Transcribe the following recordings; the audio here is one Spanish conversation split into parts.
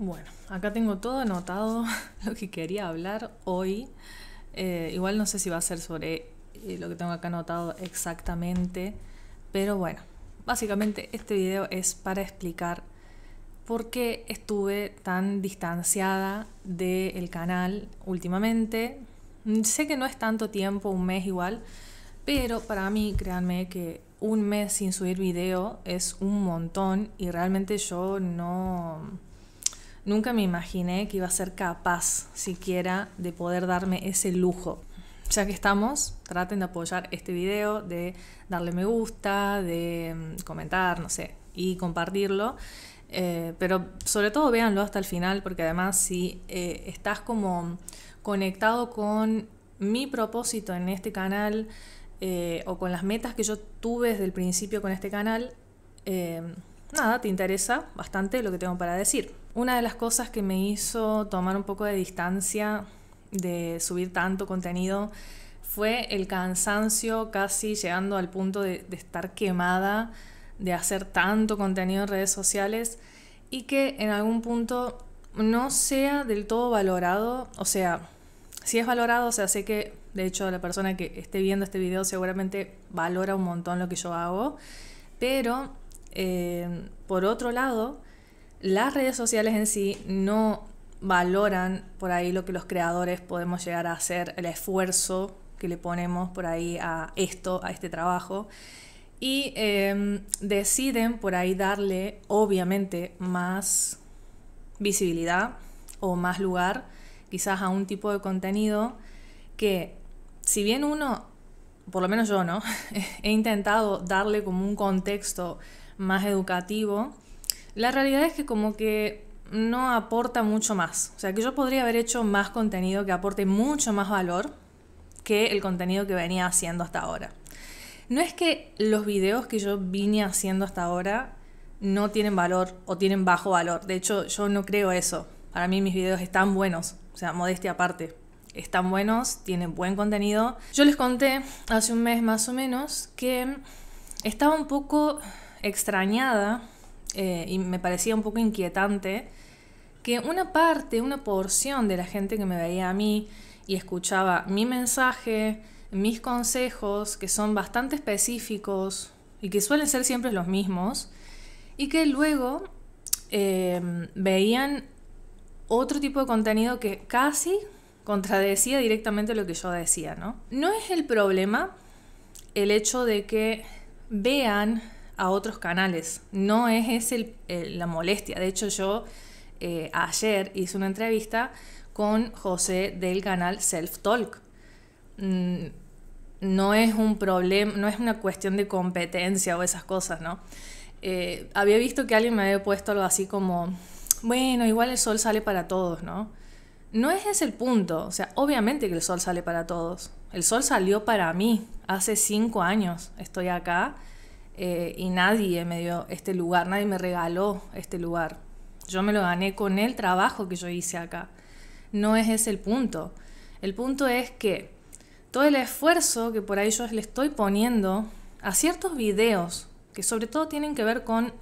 Bueno, acá tengo todo anotado lo que quería hablar hoy. Eh, igual no sé si va a ser sobre eh, lo que tengo acá anotado exactamente, pero bueno, básicamente este video es para explicar por qué estuve tan distanciada del canal últimamente. Mm, sé que no es tanto tiempo, un mes igual, pero para mí, créanme que un mes sin subir video es un montón y realmente yo no Nunca me imaginé que iba a ser capaz siquiera de poder darme ese lujo. Ya que estamos, traten de apoyar este video, de darle me gusta, de mm, comentar, no sé, y compartirlo. Eh, pero sobre todo véanlo hasta el final porque además si eh, estás como conectado con mi propósito en este canal eh, o con las metas que yo tuve desde el principio con este canal, nada, te interesa bastante lo que tengo para decir una de las cosas que me hizo tomar un poco de distancia de subir tanto contenido fue el cansancio casi llegando al punto de, estar quemada de hacer tanto contenido en redes sociales y que en algún punto no sea del todo valorado, o sea, si es valorado, o sea, sé que de hecho la persona que esté viendo este video seguramente valora un montón lo que yo hago, pero eh, por otro lado, las redes sociales en sí no valoran por ahí lo que los creadores podemos llegar a hacer, el esfuerzo que le ponemos por ahí a esto, a este trabajo, y em, deciden por ahí darle, obviamente, más visibilidad o más lugar quizás a un tipo de contenido que, si bien uno, por lo menos yo, ¿no? he intentado darle como un contexto más educativo, la realidad es que como que no aporta mucho más. O sea, que yo podría haber hecho más contenido que aporte mucho más valor que el contenido que venía haciendo hasta ahora. No es que los videos que yo vine haciendo hasta ahora no tienen valor o tienen bajo valor. De hecho, yo no creo eso. Para mí mis videos están buenos, o sea, modestia aparte. Están buenos, tienen buen contenido. Yo les conté hace un mes más o menos que estaba un poco extrañada eh, y me parecía un poco inquietante que una parte, una porción de la gente que me veía a mí y escuchaba mi mensaje, mis consejos, que son bastante específicos y que suelen ser siempre los mismos, y que luego eh, veían otro tipo de contenido que casi contradecía directamente lo que yo decía, ¿no? No es el problema el hecho de que vean a otros canales. No es, la molestia. De hecho, yo eh, ayer hice una entrevista con José del canal Self Talk. Mm, no es un problema, no es una cuestión de competencia o esas cosas, ¿no? Eh, había visto que alguien me había puesto algo así como, bueno, igual el sol sale para todos, ¿no? No es ese el punto, o sea, obviamente que el sol sale para todos. El sol salió para mí hace cinco años, estoy acá eh, y nadie me dio este lugar, nadie me regaló este lugar. Yo me lo gané con el trabajo que yo hice acá. No es ese el punto. El punto es que todo el esfuerzo que por ahí yo le estoy poniendo a ciertos videos, que sobre todo tienen que ver con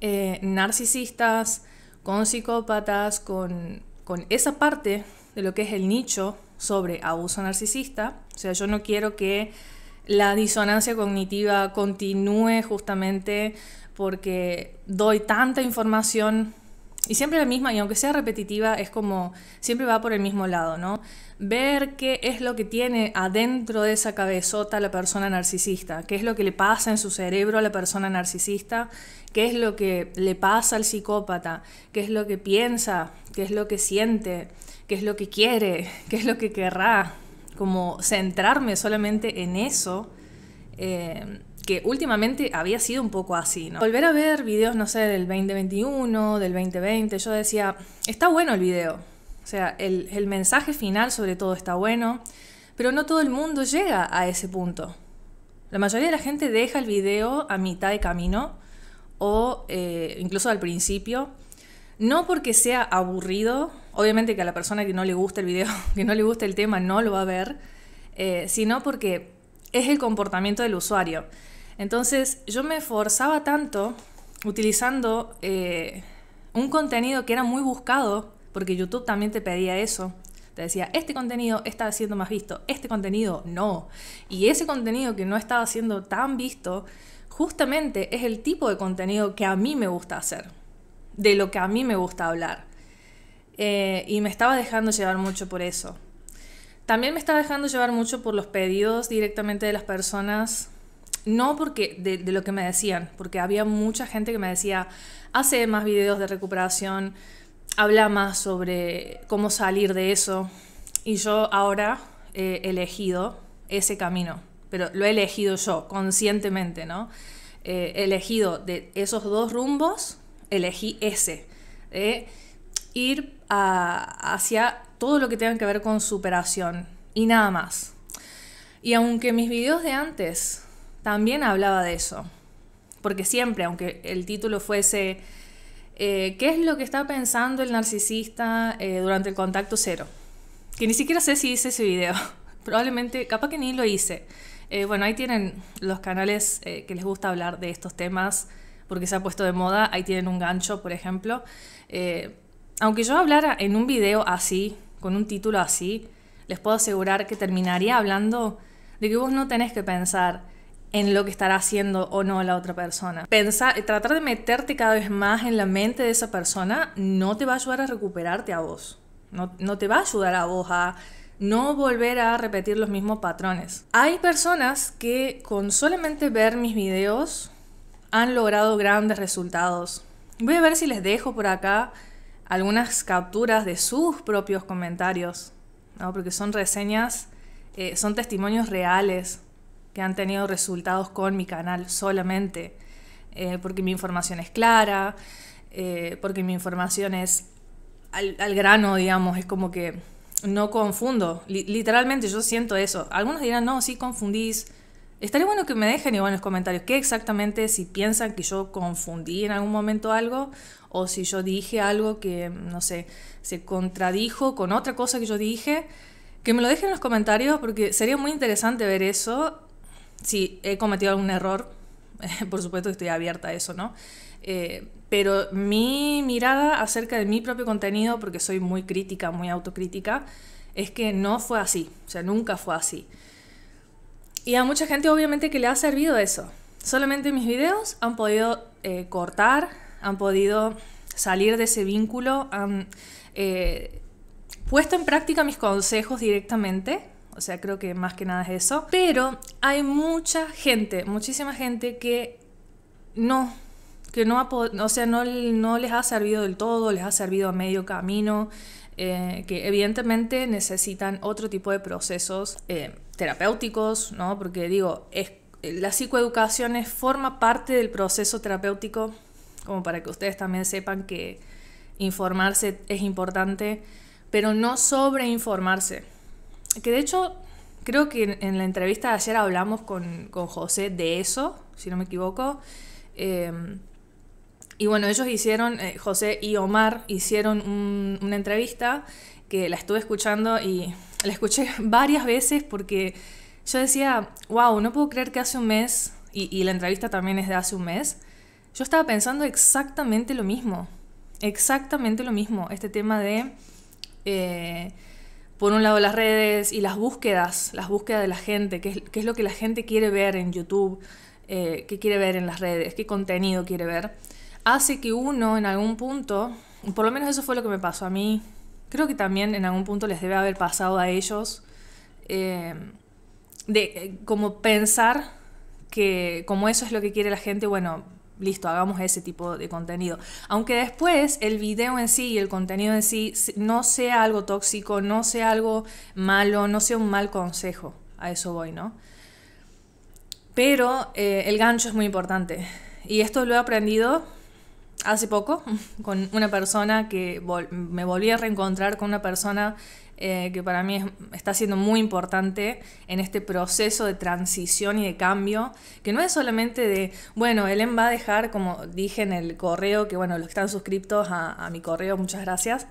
eh, narcisistas, con psicópatas, con, con esa parte de lo que es el nicho sobre abuso narcisista. O sea, yo no quiero que la disonancia cognitiva continúe justamente porque doy tanta información y siempre la misma, y aunque sea repetitiva, es como siempre va por el mismo lado, ¿no? Ver qué es lo que tiene adentro de esa cabezota la persona narcisista, qué es lo que le pasa en su cerebro a la persona narcisista, qué es lo que le pasa al psicópata, qué es lo que piensa, qué es lo que siente, qué es lo que quiere, qué es lo que querrá, como centrarme solamente en eso. Eh, que últimamente había sido un poco así, ¿no? Volver a ver videos, no sé, del 2021, del 2020, yo decía, está bueno el video, o sea, el, mensaje final sobre todo está bueno, pero no todo el mundo llega a ese punto. La mayoría de la gente deja el video a mitad de camino o eh, incluso al principio, no porque sea aburrido, obviamente que a la persona que no le gusta el video, que no le gusta el tema, no lo va a ver, eh, sino porque es el comportamiento del usuario. Entonces yo me forzaba tanto utilizando eh, un contenido que era muy buscado, porque YouTube también te pedía eso. Te decía, este contenido está siendo más visto, este contenido no. Y ese contenido que no estaba siendo tan visto, justamente es el tipo de contenido que a mí me gusta hacer, de lo que a mí me gusta hablar. Eh, y me estaba dejando llevar mucho por eso. También me estaba dejando llevar mucho por los pedidos directamente de las personas. No porque de, lo que me decían, porque había mucha gente que me decía, hace más videos de recuperación, habla más sobre cómo salir de eso. Y yo ahora he elegido ese camino, pero lo he elegido yo, conscientemente, ¿no? Eh, he elegido de esos dos rumbos, elegí ese. ¿eh? ir hacia todo lo que tenga que ver con superación y nada más. Y aunque mis videos de antes también hablaba de eso, porque siempre, aunque el título fuese eh, ¿Qué es lo que está pensando el narcisista eh, durante el contacto cero? Que ni siquiera sé si hice ese video. Probablemente, capaz que ni lo hice. Eh, bueno, ahí tienen los canales que les gusta hablar de estos temas porque se ha puesto de moda. Ahí tienen un gancho, por ejemplo aunque yo hablara en un video así, con un título así, les puedo asegurar que terminaría hablando de que vos no tenés que pensar en lo que estará haciendo o no la otra persona. Pensar, eh, tratar de meterte cada vez más en la mente de esa persona no te va a ayudar a recuperarte a vos. No, no te va a ayudar a vos a no volver a repetir los mismos patrones. Hay personas que con solamente ver mis videos han logrado grandes resultados. Voy a ver si les dejo por acá algunas capturas de sus propios comentarios, porque son reseñas, eh, son testimonios reales que han tenido resultados con mi canal solamente, eh, porque mi información es clara, eh, porque mi información es al, grano, digamos, es como que no confundo, literalmente yo siento eso. Algunos dirán, no, sí confundís. Estaría bueno que me dejen igual en los comentarios qué exactamente, si piensan que yo confundí en algún momento algo, o si yo dije algo que, no sé, se contradijo con otra cosa que yo dije, que me lo dejen en los comentarios porque sería muy interesante ver eso, si he cometido algún error, por supuesto que estoy abierta a eso, ¿no? Eh, pero mi mirada acerca de mi propio contenido, porque soy muy crítica, muy autocrítica, es que no fue así, o sea, nunca fue así. Y a mucha gente obviamente que le ha servido eso. Solamente mis videos han podido eh, cortar han podido salir de ese vínculo, han eh, puesto en práctica mis consejos directamente. O sea, creo que más que nada es eso. Pero hay mucha gente, muchísima gente que no, que no, o sea, no, no les ha servido del todo, les ha servido a medio camino, eh, que evidentemente necesitan otro tipo de procesos eh, terapéuticos, ¿no? Porque digo, es, la psicoeducación es, forma parte del proceso terapéutico como para que ustedes también sepan que informarse es importante, pero no sobreinformarse. Que de hecho, creo que en, la entrevista de ayer hablamos con, José de eso, si no me equivoco. Em, y bueno, ellos hicieron, eh, José y Omar hicieron una entrevista que la estuve escuchando y la escuché varias veces porque yo decía, wow, no puedo creer que hace un mes, y la entrevista también es de hace un mes, yo estaba pensando exactamente lo mismo, exactamente lo mismo, este tema de, eh, por un lado, las redes y las búsquedas, las búsquedas de la gente, qué es, lo que la gente quiere ver en YouTube, eh, qué quiere ver en las redes, qué contenido quiere ver, hace que uno en algún punto, por lo menos eso fue lo que me pasó a mí, creo que también en algún punto les debe haber pasado a ellos, eh, de como pensar que como eso es lo que quiere la gente, bueno, listo, hagamos ese tipo de contenido. Aunque después el video en sí y el contenido en sí no sea algo tóxico, no sea algo malo, no sea un mal consejo, a eso voy, ¿no? Pero eh, el gancho es muy importante. Y esto lo he aprendido hace poco con una persona que me volví a reencontrar con una persona eh, que para mí está siendo muy importante en este proceso de transición y de cambio, que no es solamente de, bueno, Elen va a dejar, como dije en el correo, que bueno, los que están suscriptos a, mi correo, muchas gracias,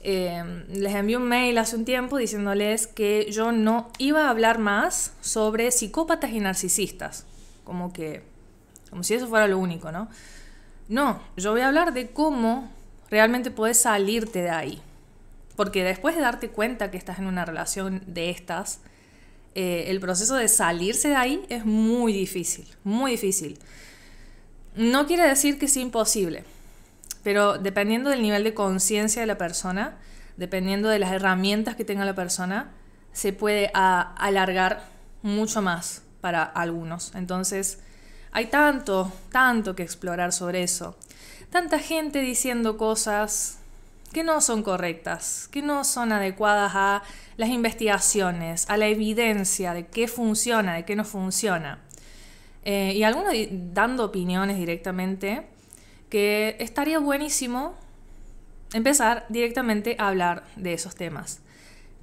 eh, les envié un mail hace un tiempo diciéndoles que yo no iba a hablar más sobre psicópatas y narcisistas, como que, como si eso fuera lo único, ¿no? No, yo voy a hablar de cómo realmente puedes salirte de ahí. Porque después de darte cuenta que estás en una relación de estas, eh, el proceso de salirse de ahí es muy difícil, muy difícil. No quiere decir que sea imposible, pero dependiendo del nivel de conciencia de la persona, dependiendo de las herramientas que tenga la persona, se puede alargar mucho más para algunos. Entonces, hay tanto, tanto que explorar sobre eso. Tanta gente diciendo cosas que no son correctas, que no son adecuadas a las investigaciones, a la evidencia de qué funciona, de qué no funciona. Eh, y algunos dando opiniones directamente, que estaría buenísimo empezar directamente a hablar de esos temas.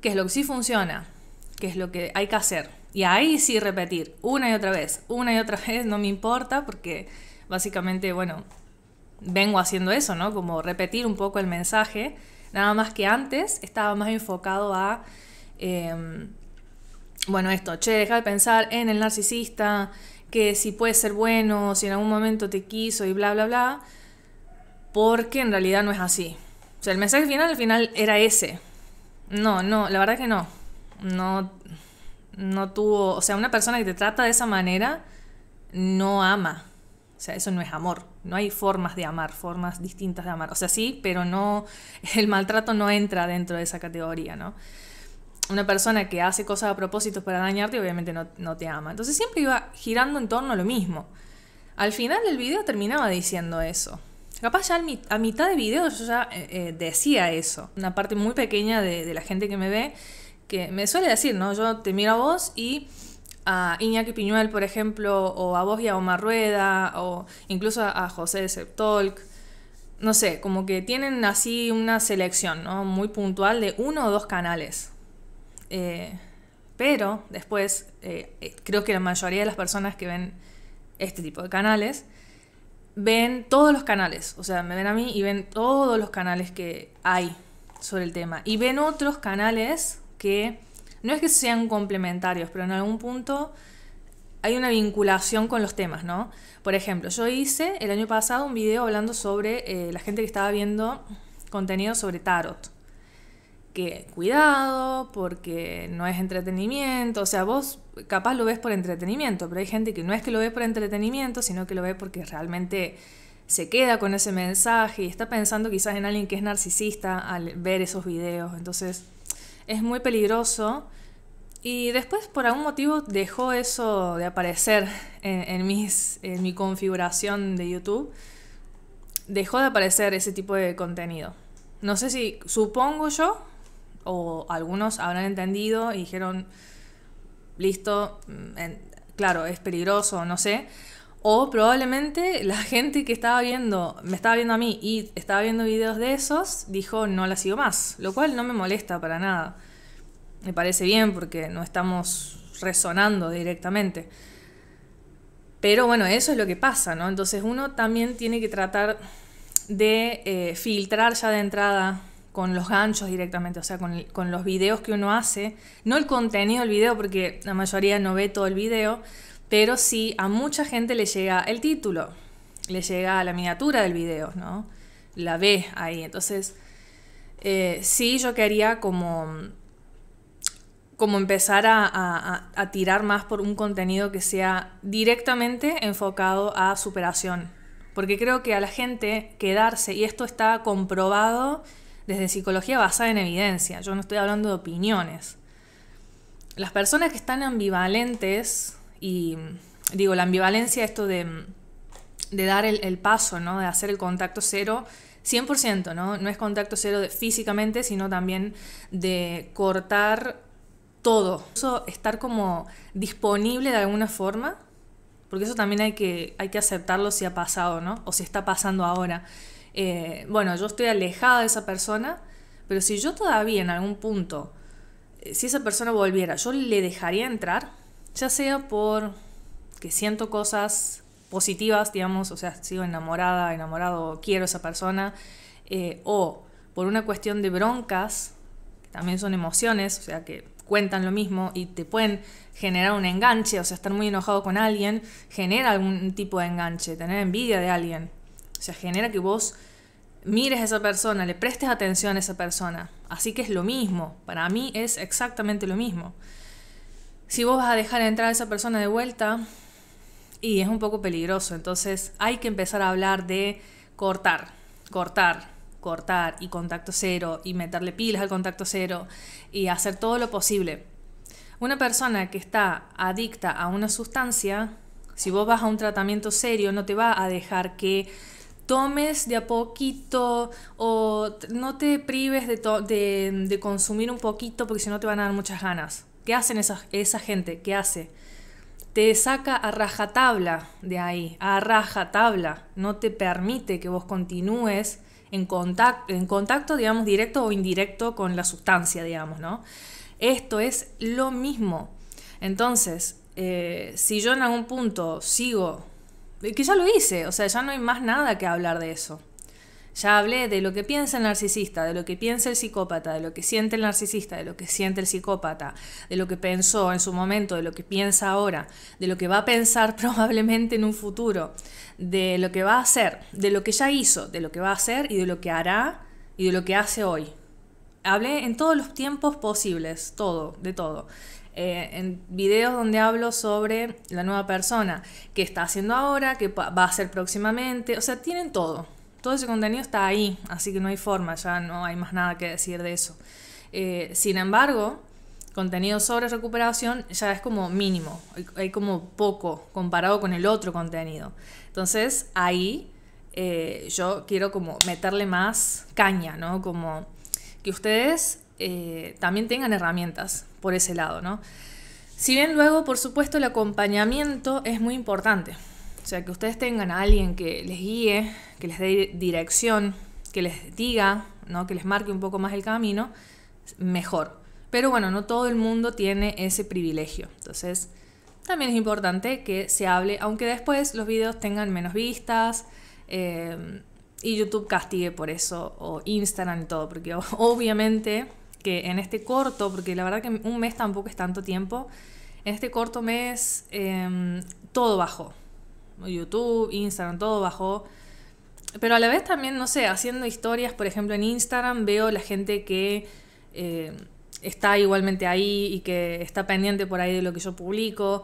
¿Qué es lo que sí funciona? ¿Qué es lo que hay que hacer? Y ahí sí repetir, una y otra vez, una y otra vez, no me importa, porque básicamente, bueno, vengo haciendo eso, ¿no? Como repetir un poco el mensaje, nada más que antes estaba más enfocado a, em, bueno, esto, che, deja de pensar en el narcisista, que si puede ser bueno, si en algún momento te quiso y bla, bla, bla, porque en realidad no es así. O sea, el mensaje final al final era ese. No, no, la verdad que no. No, no tuvo, o sea, una persona que te trata de esa manera no ama. O sea, eso no es amor. No hay formas de amar, formas distintas de amar. O sea, sí, pero no. El maltrato no entra dentro de esa categoría, ¿no? Una persona que hace cosas a propósito para dañarte, obviamente no, te ama. Entonces siempre iba girando en torno a lo mismo. Al final del video terminaba diciendo eso. Capaz ya a mitad de video yo ya eh, eh, decía eso. Una parte muy pequeña de, de la gente que me ve, que me suele decir, ¿no? Yo te miro a vos y a Iñaki Piñuel, por ejemplo, o a vos y Omar Rueda, o incluso a José de Septolk. No sé, como que tienen así una selección ¿no? muy puntual de uno o dos canales. Eh, pero después, eh, eh, creo que la mayoría de las personas que ven este tipo de canales ven todos los canales. O sea, me ven a mí y ven todos los canales que hay sobre el tema. Y ven otros canales que no es que sean complementarios, pero en algún punto hay una vinculación con los temas, ¿no? Por ejemplo, yo hice el año pasado un video hablando sobre eh, la gente que estaba viendo contenido sobre tarot. Que cuidado, porque no es entretenimiento, o sea, vos capaz lo ves por entretenimiento, pero hay gente que no es que lo ve por entretenimiento, sino que lo ve porque realmente se queda con ese mensaje y está pensando quizás en alguien que es narcisista al ver esos videos. Entonces, es muy peligroso. Y después por algún motivo dejó eso de aparecer en, mi configuración de YouTube. Dejó de aparecer ese tipo de contenido. No sé si supongo yo, o algunos habrán entendido y dijeron, listo, mm, claro, es peligroso, no sé. O probablemente la gente que estaba viendo, me estaba viendo a mí y estaba viendo videos de esos, dijo no la sigo más, lo cual no me molesta para nada. Me parece bien porque no estamos resonando directamente. Pero bueno, eso es lo que pasa, ¿no? Entonces uno también tiene que tratar de eh, filtrar ya de entrada con los ganchos directamente, o sea, con, con, los videos que uno hace, no el contenido del video, porque la mayoría no ve todo el video, pero sí, a mucha gente le llega el título, le llega la miniatura del video, ¿no? La ve ahí. Entonces, eh, sí, yo quería como, como empezar a, a tirar más por un contenido que sea directamente enfocado a superación. Porque creo que a la gente quedarse, y esto está comprobado desde psicología basada en evidencia, yo no estoy hablando de opiniones. Las personas que están ambivalentes y digo, la ambivalencia, esto de, dar el, paso, ¿no? De hacer el contacto cero. 100%, ¿no? No es contacto cero físicamente, sino también de cortar todo. Eso estar como disponible de alguna forma, porque eso también hay que, hay que aceptarlo si ha pasado, ¿no? O si está pasando ahora. Eh, bueno, yo estoy alejada de esa persona, pero si yo todavía en algún punto, eh, si esa persona volviera, yo le dejaría entrar, ya sea por que siento cosas positivas, digamos, o sea, sigo enamorada, enamorado, quiero a esa persona, eh, o por una cuestión de broncas, que también son emociones, o sea, que cuentan lo mismo y te pueden generar un enganche, o sea, estar muy enojado con alguien genera algún tipo de enganche, tener envidia de alguien, o sea, genera que vos mires a esa persona, le prestes atención a esa persona, así que es lo mismo, para mí es exactamente lo mismo si vos vas a dejar entrar a esa persona de vuelta, y es un poco peligroso, entonces hay que empezar a hablar de cortar, cortar, cortar y contacto cero y meterle pilas al contacto cero y hacer todo lo posible. Una persona que está adicta a una sustancia, si vos vas a un tratamiento serio, no te va a dejar que tomes de a poquito o no te prives de, de consumir un poquito porque si no te van a dar muchas ganas hacen esa, gente? ¿Qué hace? Te saca a rajatabla de ahí, a rajatabla. No te permite que vos continúes en contacto, en contacto, digamos, directo o indirecto con la sustancia, digamos, ¿no? Esto es lo mismo. Entonces, eh, si yo en algún punto sigo, eh, que ya lo hice, o sea, ya no hay más nada que hablar de eso. Ya hablé de lo que piensa el narcisista, de lo que piensa el psicópata, de lo que siente el narcisista, de lo que siente el psicópata, de lo que pensó en su momento, de lo que piensa ahora, de lo que va a pensar probablemente en un futuro, de lo que va a hacer, de lo que ya hizo, de lo que va a hacer y de lo que hará y de lo que hace hoy. Hablé en todos los tiempos posibles, todo, de todo. en videos donde hablo sobre la nueva persona, qué está haciendo ahora, qué va a hacer próximamente, o sea, tienen todo todo ese contenido está ahí, así que no hay forma, ya no hay más nada que decir de eso. Eh, sin embargo, contenido sobre recuperación ya es como mínimo, hay, como poco comparado con el otro contenido. Entonces ahí eh, yo quiero como meterle más caña, ¿no? Como que ustedes eh, también tengan herramientas por ese lado, ¿no? Si bien luego, por supuesto, el acompañamiento es muy importante. O sea, que ustedes tengan a alguien que les guíe que les dé dirección, que les diga, ¿no? que les marque un poco más el camino, mejor. Pero bueno, no todo el mundo tiene ese privilegio. Entonces, también es importante que se hable, aunque después los videos tengan menos vistas eh, y YouTube castigue por eso, o Instagram y todo, porque obviamente que en este corto, porque la verdad que un mes tampoco es tanto tiempo, en este corto mes em, todo bajó. YouTube, Instagram, todo bajó pero a la vez también, no sé, haciendo historias, por ejemplo, en Instagram veo la gente que eh, está igualmente ahí y que está pendiente por ahí de lo que yo publico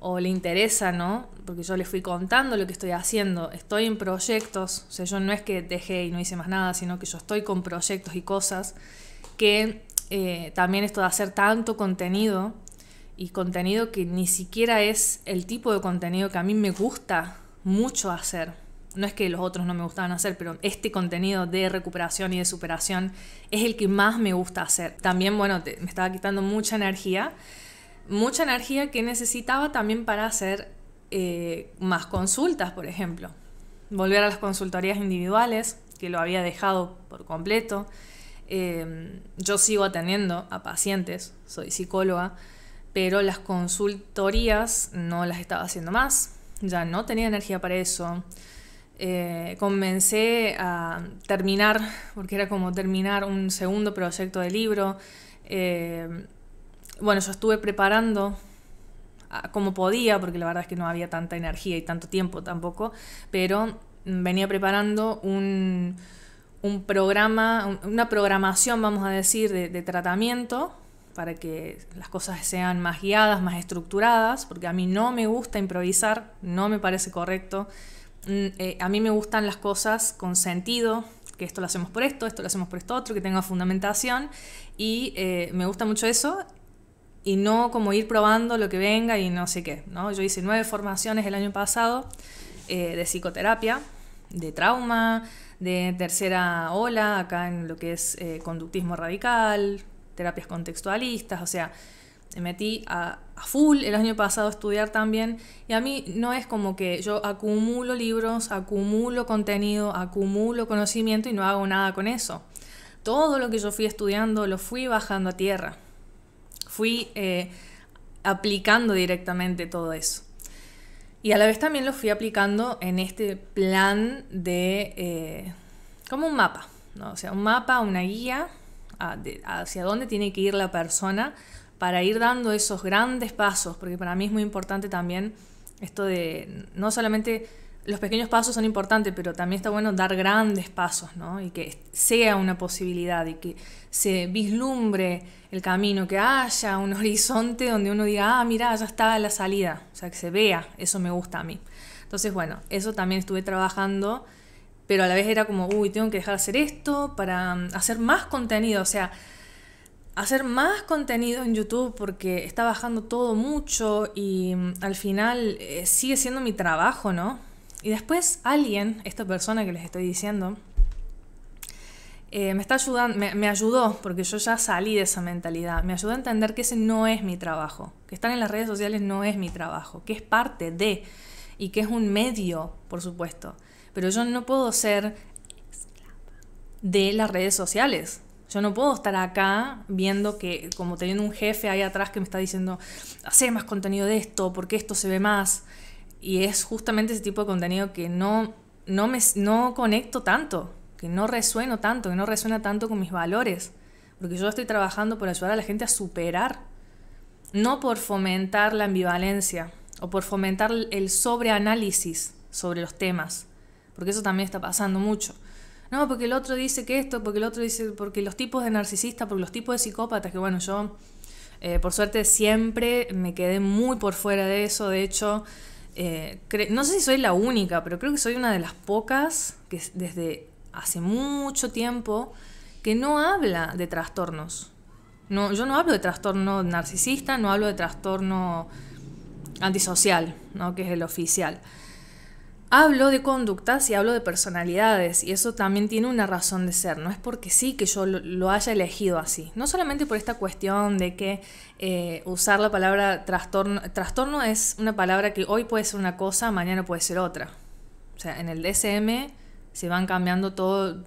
o le interesa, ¿no? Porque yo les fui contando lo que estoy haciendo. Estoy en proyectos, o sea, yo no es que dejé y no hice más nada, sino que yo estoy con proyectos y cosas que eh, también esto de hacer tanto contenido y contenido que ni siquiera es el tipo de contenido que a mí me gusta mucho hacer no es que los otros no me gustaban hacer, pero este contenido de recuperación y de superación es el que más me gusta hacer. También, bueno, me estaba quitando mucha energía, mucha energía que necesitaba también para hacer eh, más consultas, por ejemplo. Volver a las consultorías individuales, que lo había dejado por completo. Em, yo sigo atendiendo a pacientes, soy psicóloga, pero las consultorías no las estaba haciendo más, ya no tenía energía para eso. Eh, comencé a terminar, porque era como terminar un segundo proyecto de libro. Eh, bueno, yo estuve preparando ah, como podía, porque la verdad es que no había tanta energía y tanto tiempo tampoco, pero venía preparando un, programa, una programación, vamos a decir, de, de tratamiento para que las cosas sean más guiadas, más estructuradas, porque a mí no me gusta improvisar, no me parece correcto. Mm, eh, a mí me gustan las cosas con sentido, que esto lo hacemos por esto, esto lo hacemos por esto otro, que tenga fundamentación y eh, me gusta mucho eso y no como ir probando lo que venga y no sé qué. ¿no? Yo hice nueve formaciones el año pasado eh, de psicoterapia, de trauma, de tercera ola, acá en lo que es conductismo radical, terapias contextualistas, o sea, me metí a, full el año pasado a estudiar también y a mí no es como que yo acumulo libros, acumulo contenido, acumulo conocimiento y no hago nada con eso. Todo lo que yo fui estudiando lo fui bajando a tierra, fui eh, aplicando directamente todo eso. Y a la vez también lo fui aplicando en este plan de... Eh, como un mapa, ¿no? o sea, un mapa, una guía hacia dónde tiene que ir la persona para ir dando esos grandes pasos, porque para mí es muy importante también esto de no solamente los pequeños pasos son importantes, pero también está bueno dar grandes pasos, ¿no? Y que sea una posibilidad y que se vislumbre el camino, que haya un horizonte donde uno diga, ah, mira, ya está la salida, o sea, que se vea, eso me gusta a mí. Entonces, bueno, eso también estuve trabajando, pero a la vez era como, uy, tengo que dejar de hacer esto para mm, hacer más contenido, o sea, hacer más contenido en YouTube porque está bajando todo mucho y mm, al final eh, sigue siendo mi trabajo, ¿no? Y después alguien, esta persona que les estoy diciendo, eh, me está ayudando, me, ayudó, porque yo ya salí de esa mentalidad, me ayudó a entender que ese no es mi trabajo, que estar en las redes sociales no es mi trabajo, que es parte de y que es un medio, por supuesto, pero yo no puedo ser de las redes sociales. Yo no puedo estar acá viendo que, como teniendo un jefe ahí atrás que me está diciendo, hacer más contenido de esto, porque esto se ve más. Y es justamente ese tipo de contenido que no, no, me, no conecto tanto, que no resueno tanto, que no resuena tanto con mis valores. Porque yo estoy trabajando por ayudar a la gente a superar, no por fomentar la ambivalencia o por fomentar el sobreanálisis sobre los temas, porque eso también está pasando mucho no, porque el otro dice que esto, porque el otro dice, porque los tipos de narcisistas, porque los tipos de psicópatas, que bueno, yo eh, por suerte siempre me quedé muy por fuera de eso, de hecho, eh, no sé si soy la única, pero creo que soy una de las pocas que desde hace mucho tiempo que no habla de trastornos. No, yo no hablo de trastorno narcisista, no hablo de trastorno antisocial, ¿no? que es el oficial hablo de conductas y hablo de personalidades y eso también tiene una razón de ser, no es porque sí que yo lo, haya elegido así, no solamente por esta cuestión de que eh, usar la palabra trastorno, trastorno es una palabra que hoy puede ser una cosa, mañana puede ser otra, o sea, en el DSM se van cambiando todo,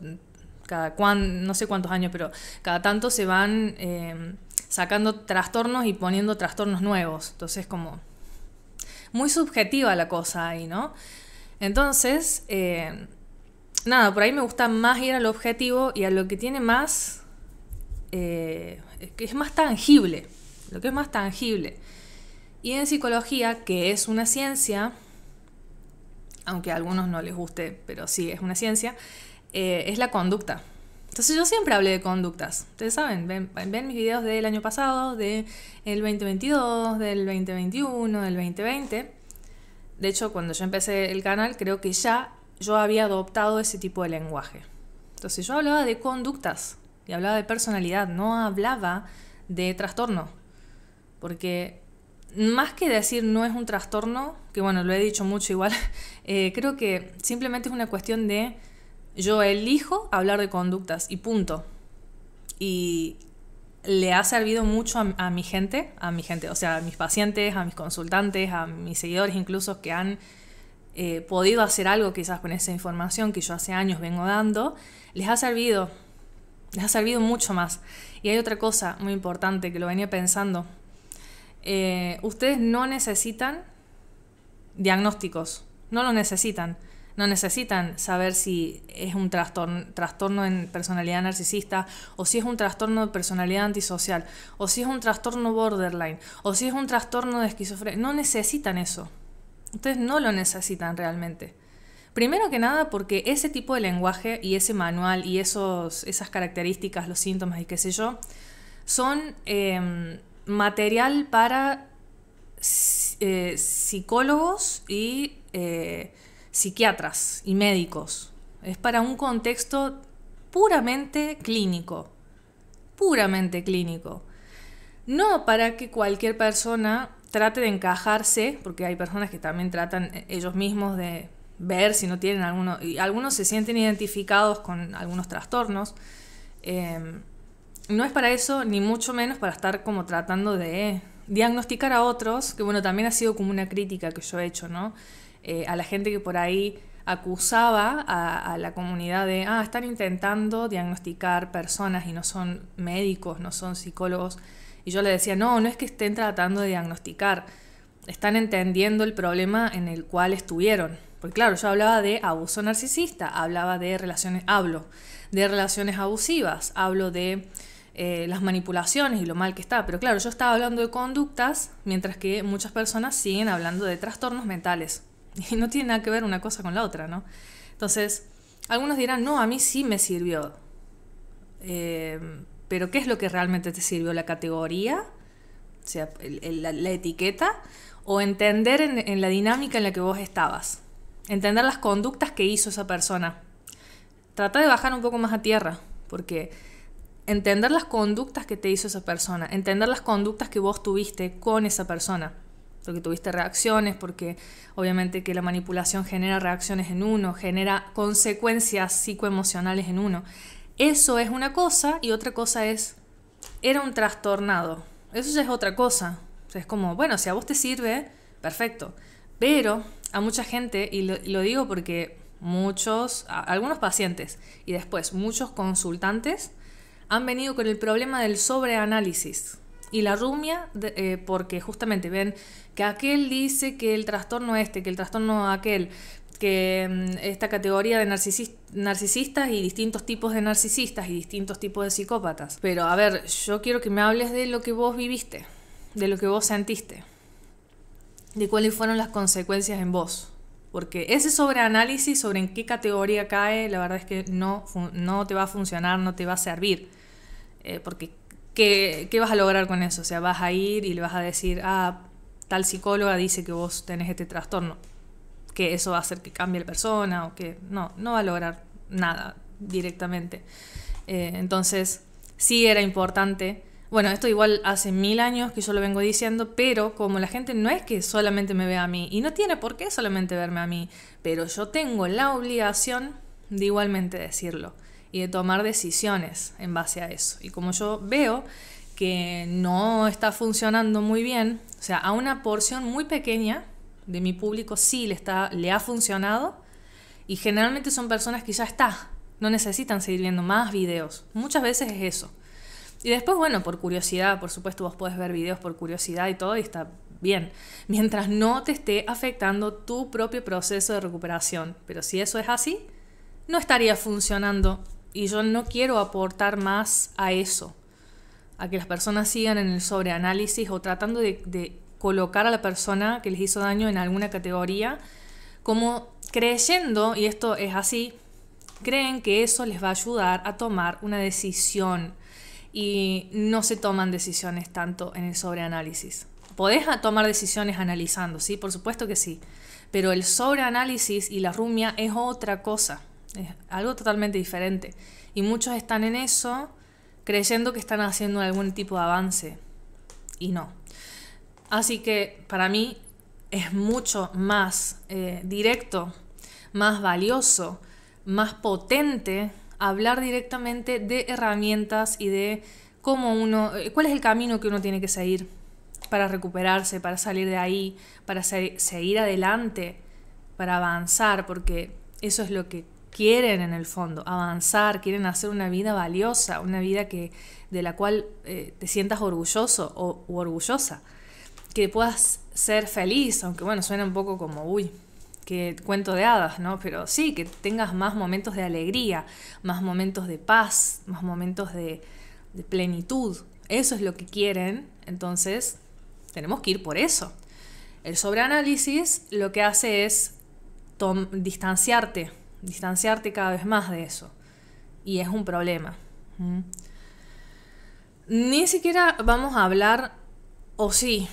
cada cuan, no sé cuántos años, pero cada tanto se van eh, sacando trastornos y poniendo trastornos nuevos, entonces como... Muy subjetiva la cosa ahí, ¿no? Entonces, eh, nada, por ahí me gusta más ir al objetivo y a lo que tiene más, eh, que es más tangible, lo que es más tangible. Y en psicología, que es una ciencia, aunque a algunos no les guste, pero sí es una ciencia, eh, es la conducta. Entonces yo siempre hablé de conductas. Ustedes saben, ven, mis videos del año pasado, del 2022, del 2021, del 2020. De hecho, cuando yo empecé el canal, creo que ya yo había adoptado ese tipo de lenguaje. Entonces yo hablaba de conductas y hablaba de personalidad, no hablaba de trastorno. Porque más que decir no es un trastorno, que bueno, lo he dicho mucho igual, eh, creo que simplemente es una cuestión de yo elijo hablar de conductas y punto. Y le ha servido mucho a, mi gente, a mi gente, o sea, a mis pacientes, a mis consultantes, a mis seguidores incluso que han eh, podido hacer algo quizás con esa información que yo hace años vengo dando, les ha servido, les ha servido mucho más. Y hay otra cosa muy importante que lo venía pensando. Eh, ustedes no necesitan diagnósticos, no lo necesitan. No necesitan saber si es un trastorno, trastorno en personalidad narcisista, o si es un trastorno de personalidad antisocial, o si es un trastorno borderline, o si es un trastorno de esquizofrenia. No necesitan eso. Ustedes no lo necesitan realmente. Primero que nada porque ese tipo de lenguaje y ese manual y esos, esas características, los síntomas y qué sé yo, son em, material para eh, psicólogos y... Eh, psiquiatras y médicos. Es para un contexto puramente clínico, puramente clínico. No para que cualquier persona trate de encajarse, porque hay personas que también tratan ellos mismos de ver si no tienen alguno, y algunos se sienten identificados con algunos trastornos. Em, no es para eso, ni mucho menos para estar como tratando de diagnosticar a otros, que bueno, también ha sido como una crítica que yo he hecho, ¿no? Eh, a la gente que por ahí acusaba a, la comunidad de, ah, están intentando diagnosticar personas y no son médicos, no son psicólogos. Y yo le decía, no, no es que estén tratando de diagnosticar, están entendiendo el problema en el cual estuvieron. Porque claro, yo hablaba de abuso narcisista, hablaba de relaciones, hablo de relaciones abusivas, hablo de eh, las manipulaciones y lo mal que está. Pero claro, yo estaba hablando de conductas, mientras que muchas personas siguen hablando de trastornos mentales. Y no tiene nada que ver una cosa con la otra, ¿no? Entonces, algunos dirán, no, a mí sí me sirvió. Em, pero ¿qué es lo que realmente te sirvió? ¿La categoría? O sea, la, etiqueta. O entender en, en la dinámica en la que vos estabas. Entender las conductas que hizo esa persona. Trata de bajar un poco más a tierra, porque entender las conductas que te hizo esa persona, entender las conductas que vos tuviste con esa persona porque tuviste reacciones, porque obviamente que la manipulación genera reacciones en uno, genera consecuencias psicoemocionales en uno. Eso es una cosa y otra cosa es, era un trastornado. Eso ya es otra cosa. es como, bueno, si a vos te sirve, perfecto. Pero a mucha gente, y lo, digo porque muchos, algunos pacientes y después muchos consultantes han venido con el problema del sobreanálisis y la rumia eh, porque justamente ven que aquel dice que el trastorno este, que el trastorno aquel, que mm, esta categoría de narcisistas y distintos tipos de narcisistas y distintos tipos de psicópatas. Pero a ver, yo quiero que me hables de lo que vos viviste, de lo que vos sentiste, de cuáles fueron las consecuencias en vos. Porque ese sobreanálisis sobre en qué categoría cae, la verdad es que no, no te va a funcionar, no te va a servir. Eh, porque ¿qué, vas a lograr con eso? O sea, vas a ir y le vas a decir, ah, tal psicóloga dice que vos tenés este trastorno, que eso va a hacer que cambie la persona o que no, no va a lograr nada directamente. Eh, entonces, sí era importante. Bueno, esto igual hace mil años que yo lo vengo diciendo, pero como la gente no es que solamente me vea a mí, y no tiene por qué solamente verme a mí, pero yo tengo la obligación de igualmente decirlo y de tomar decisiones en base a eso. Y como yo veo que no está funcionando muy bien, o sea, a una porción muy pequeña de mi público sí le, está, le ha funcionado y generalmente son personas que ya está, no necesitan seguir viendo más videos. Muchas veces es eso. Y después, bueno, por curiosidad, por supuesto, vos podés ver videos por curiosidad y todo y está bien, mientras no te esté afectando tu propio proceso de recuperación. Pero si eso es así, no estaría funcionando y yo no quiero aportar más a eso, a que las personas sigan en el sobreanálisis o tratando de, colocar a la persona que les hizo daño en alguna categoría, como creyendo, y esto es así, creen que eso les va a ayudar a tomar una decisión y no se toman decisiones tanto en el sobreanálisis. Podés tomar decisiones analizando, sí, por supuesto que sí, pero el sobreanálisis y la rumia es otra cosa. Es algo totalmente diferente. Y muchos están en eso creyendo que están haciendo algún tipo de avance. Y no. Así que para mí es mucho más eh, directo, más valioso, más potente hablar directamente de herramientas y de cómo uno, eh, cuál es el camino que uno tiene que seguir para recuperarse, para salir de ahí, para seguir adelante, para avanzar, porque eso es lo que quieren en el fondo avanzar, quieren hacer una vida valiosa, una vida que, de la cual eh, te sientas orgulloso o orgullosa, que puedas ser feliz, aunque bueno, suena un poco como, uy, que cuento de hadas, ¿no? Pero sí, que tengas más momentos de alegría, más momentos de paz, más momentos de, de plenitud. Eso es lo que quieren, entonces tenemos que ir por eso. El sobreanálisis lo que hace es distanciarte distanciarte cada vez más de eso. Y es un problema. ¿Mm? Ni siquiera vamos a hablar, o sí,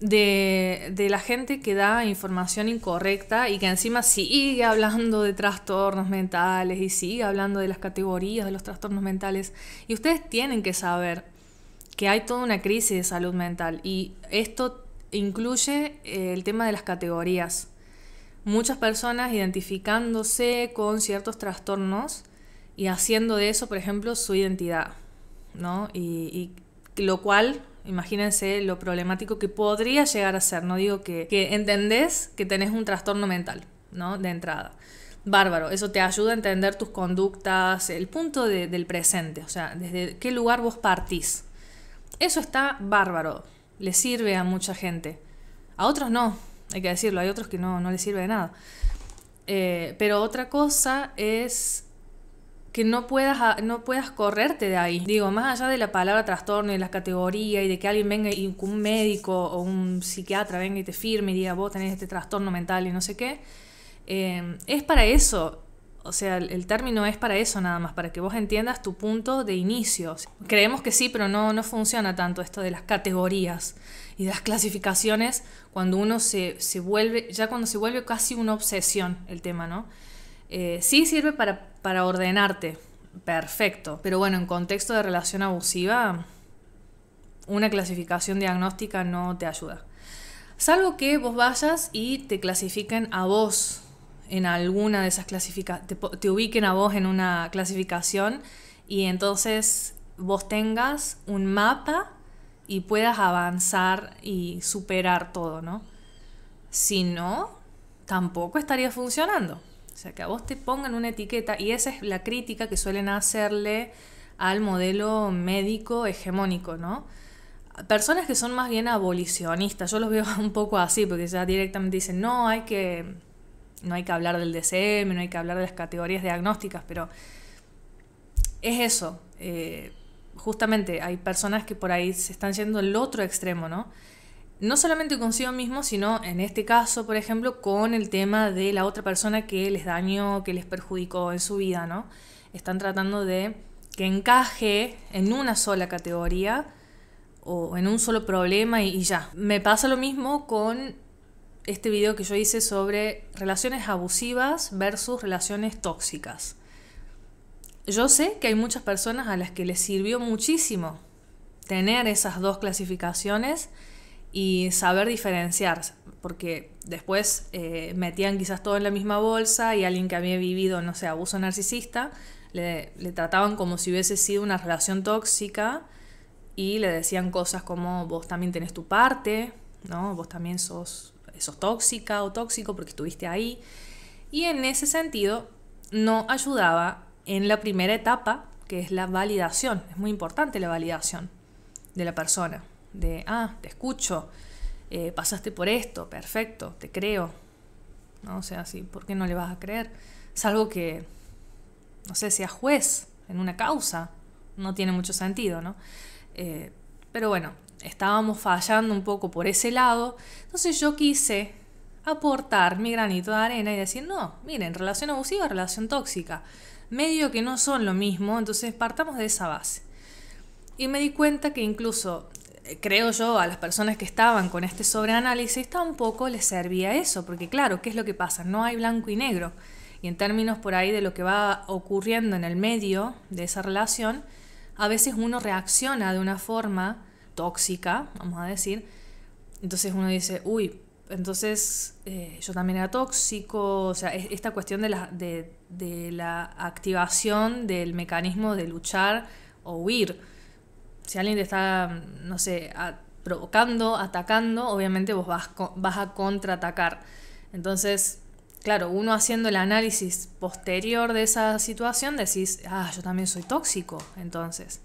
de, de, la gente que da información incorrecta y que encima sigue hablando de trastornos mentales y sigue hablando de las categorías de los trastornos mentales. Y ustedes tienen que saber que hay toda una crisis de salud mental y esto incluye eh, el tema de las categorías muchas personas identificándose con ciertos trastornos y haciendo de eso, por ejemplo, su identidad, ¿no? Y, lo cual, imagínense lo problemático que podría llegar a ser, no digo que, entendés que tenés un trastorno mental, ¿no? De entrada bárbaro. Eso te ayuda a entender tus conductas, el punto del presente, o sea, desde qué lugar vos partís. Eso está bárbaro, le sirve a mucha gente. A otros no, hay que decirlo, hay otros que no, no les sirve de nada. Eh, pero otra cosa es que no puedas, no puedas correrte de ahí. Digo, más allá de la palabra trastorno y las categorías y de que alguien venga y un médico o un psiquiatra venga y te firme y diga, vos tenés este trastorno mental y no sé qué, em, es para eso. O sea, el término es para eso nada más, para que vos entiendas tu punto de inicio. Creemos que sí, pero no, no funciona tanto esto de las categorías y las clasificaciones cuando uno se, vuelve, ya cuando se vuelve casi una obsesión el tema, ¿no? Eh, sí sirve para, ordenarte, perfecto, pero bueno, en contexto de relación abusiva, una clasificación diagnóstica no te ayuda. Salvo que vos vayas y te clasifiquen a vos en alguna de esas clasificaciones, te, ubiquen a vos en una clasificación y entonces vos tengas un mapa y puedas avanzar y superar todo, ¿no? Si no, tampoco estaría funcionando. O sea, que a vos te pongan una etiqueta y esa es la crítica que suelen hacerle al modelo médico hegemónico, ¿no? Personas que son más bien abolicionistas, yo los veo un poco así, porque ya directamente dicen, no, hay que, no hay que hablar del DCM, no hay que hablar de las categorías diagnósticas, pero es eso. Eh, justamente hay personas que por ahí se están yendo al otro extremo, ¿no? No solamente consigo mismo, sino en este caso, por ejemplo, con el tema de la otra persona que les dañó, que les perjudicó en su vida, ¿no? Están tratando de que encaje en una sola categoría o en un solo problema y, y ya. Me pasa lo mismo con este video que yo hice sobre relaciones abusivas versus relaciones tóxicas. Yo sé que hay muchas personas a las que les sirvió muchísimo tener esas dos clasificaciones y saber diferenciarse. porque después eh, metían quizás todo en la misma bolsa y alguien que había vivido, no sé, abuso narcisista, le, trataban como si hubiese sido una relación tóxica y le decían cosas como vos también tenés tu parte, ¿no? Vos también sos, sos tóxica o tóxico porque estuviste ahí. Y en ese sentido no ayudaba en la primera etapa, que es la validación. Es muy importante la validación de la persona, de, ah, te escucho, eh, pasaste por esto, perfecto, te creo. ¿No? O sea, sí, ¿por qué no le vas a creer? Salvo que, no sé, sea juez en una causa, no tiene mucho sentido, ¿no? Eh, pero bueno, estábamos fallando un poco por ese lado, entonces yo quise aportar mi granito de arena y decir, no, miren, relación abusiva, relación tóxica medio que no son lo mismo, entonces partamos de esa base. Y me di cuenta que incluso, eh, creo yo, a las personas que estaban con este sobreanálisis tampoco les servía eso, porque claro, ¿qué es lo que pasa? No hay blanco y negro. Y en términos por ahí de lo que va ocurriendo en el medio de esa relación, a veces uno reacciona de una forma tóxica, vamos a decir. Entonces uno dice, uy, entonces eh, yo también era tóxico, o sea, esta cuestión de la, activación del mecanismo de luchar o huir. Si alguien te está, no sé, provocando, atacando, obviamente vos vas, vas a contraatacar. Entonces, claro, uno haciendo el análisis posterior de esa situación decís, ah, yo también soy tóxico, entonces.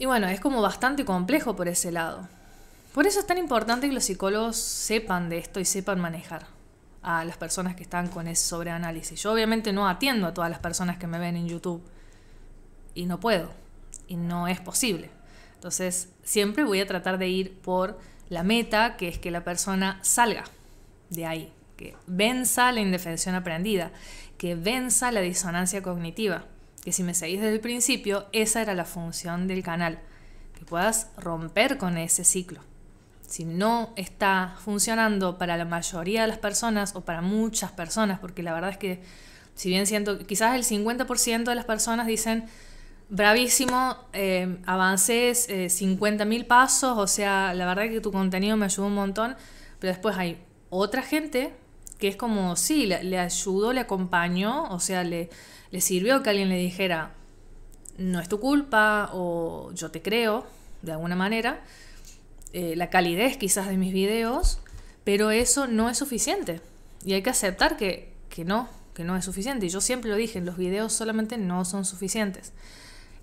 Y bueno, es como bastante complejo por ese lado. Por eso es tan importante que los psicólogos sepan de esto y sepan manejar a las personas que están con ese sobreanálisis. Yo obviamente no atiendo a todas las personas que me ven en YouTube y no puedo y no es posible. Entonces siempre voy a tratar de ir por la meta que es que la persona salga de ahí, que venza la indefensión aprendida, que venza la disonancia cognitiva, que si me seguís desde el principio, esa era la función del canal, que puedas romper con ese ciclo si no está funcionando para la mayoría de las personas o para muchas personas, porque la verdad es que, si bien siento, quizás el 50% de las personas dicen, bravísimo, avances avancé 50.000 pasos, o sea, la verdad que tu contenido me ayudó un montón, pero después hay otra gente que es como, sí, le, ayudó, le acompañó, o sea, le, le sirvió que alguien le dijera, no es tu culpa o yo te creo, de alguna manera, eh, la calidez quizás de mis videos, pero eso no es suficiente. Y hay que aceptar que, no, que no es suficiente. Y yo siempre lo dije, los videos solamente no son suficientes.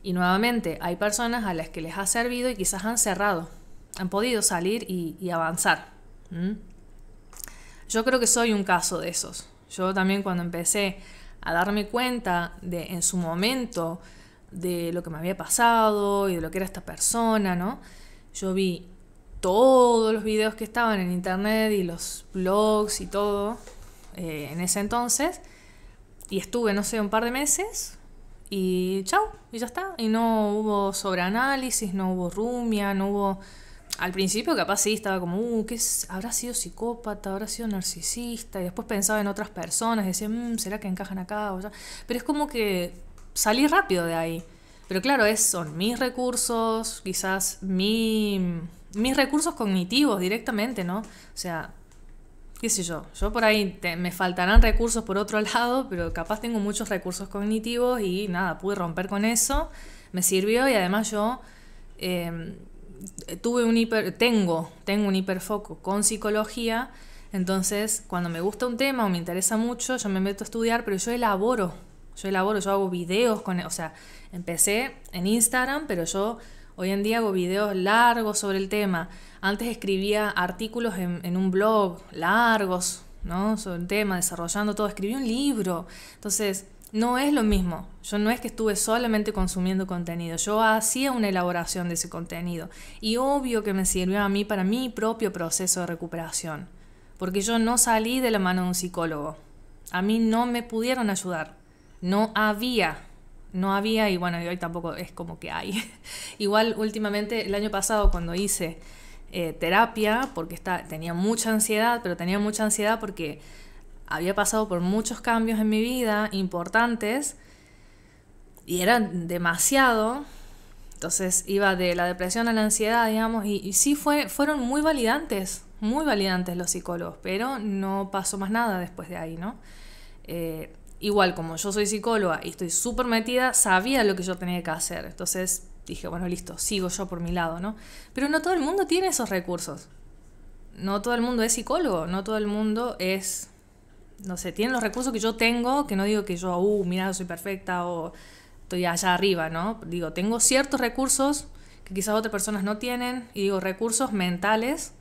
Y nuevamente, hay personas a las que les ha servido y quizás han cerrado, han podido salir y, avanzar. Yo creo que soy un caso de esos. Yo también cuando empecé a darme cuenta de en su momento de lo que me había pasado y de lo que era esta persona, ¿no? Yo vi todos los videos que estaban en internet y los blogs y todo eh, en ese entonces. Y estuve, no sé, un par de meses y chau, y ya está. Y no hubo sobreanálisis, no hubo rumia, no hubo... Al principio capaz sí estaba como, uh, ¿qué es? ¿habrá sido psicópata? ¿Habrá sido narcisista? Y después pensaba en otras personas, decía, mm, ¿será que encajan acá? O Pero es como que salí rápido de ahí. Pero claro, es, son mis recursos, quizás mi mis recursos cognitivos directamente, ¿no? O sea, qué sé yo, yo por ahí me faltarán recursos por otro lado, pero capaz tengo muchos recursos cognitivos y nada, pude romper con eso, me sirvió y además yo em, tuve un hiper, tengo, tengo un hiperfoco con psicología, entonces cuando me gusta un tema o me interesa mucho, yo me meto a estudiar, pero yo elaboro, yo elaboro, yo hago videos con, o sea, empecé en Instagram, pero yo Hoy en día hago videos largos sobre el tema. Antes escribía artículos en, un blog largos, ¿no? Sobre el tema, desarrollando todo. Escribí un libro. Entonces, no es lo mismo. Yo no es que estuve solamente consumiendo contenido, yo hacía una elaboración de ese contenido. Y obvio que me sirvió a mí para mi propio proceso de recuperación, porque yo no salí de la mano de un psicólogo. A mí no me pudieron ayudar. No había no había y bueno, y hoy tampoco es como que hay. Igual últimamente, el año pasado cuando hice eh, terapia, porque está, tenía mucha ansiedad, pero tenía mucha ansiedad porque había pasado por muchos cambios en mi vida importantes y eran demasiado. Entonces iba de la depresión a la ansiedad, digamos, y, y sí fue, fueron muy validantes, muy validantes los psicólogos, pero no pasó más nada después de ahí, ¿no? Eh, igual como yo soy psicóloga y estoy súper metida, sabía lo que yo tenía que hacer. Entonces dije, bueno, listo, sigo yo por mi lado, ¿no? Pero no todo el mundo tiene esos recursos. No todo el mundo es psicólogo, no todo el mundo es, no sé, tiene los recursos que yo tengo, que no digo que yo, uh, mira, soy perfecta o estoy allá arriba, ¿no? Digo, tengo ciertos recursos que quizás otras personas no tienen, y digo, recursos mentales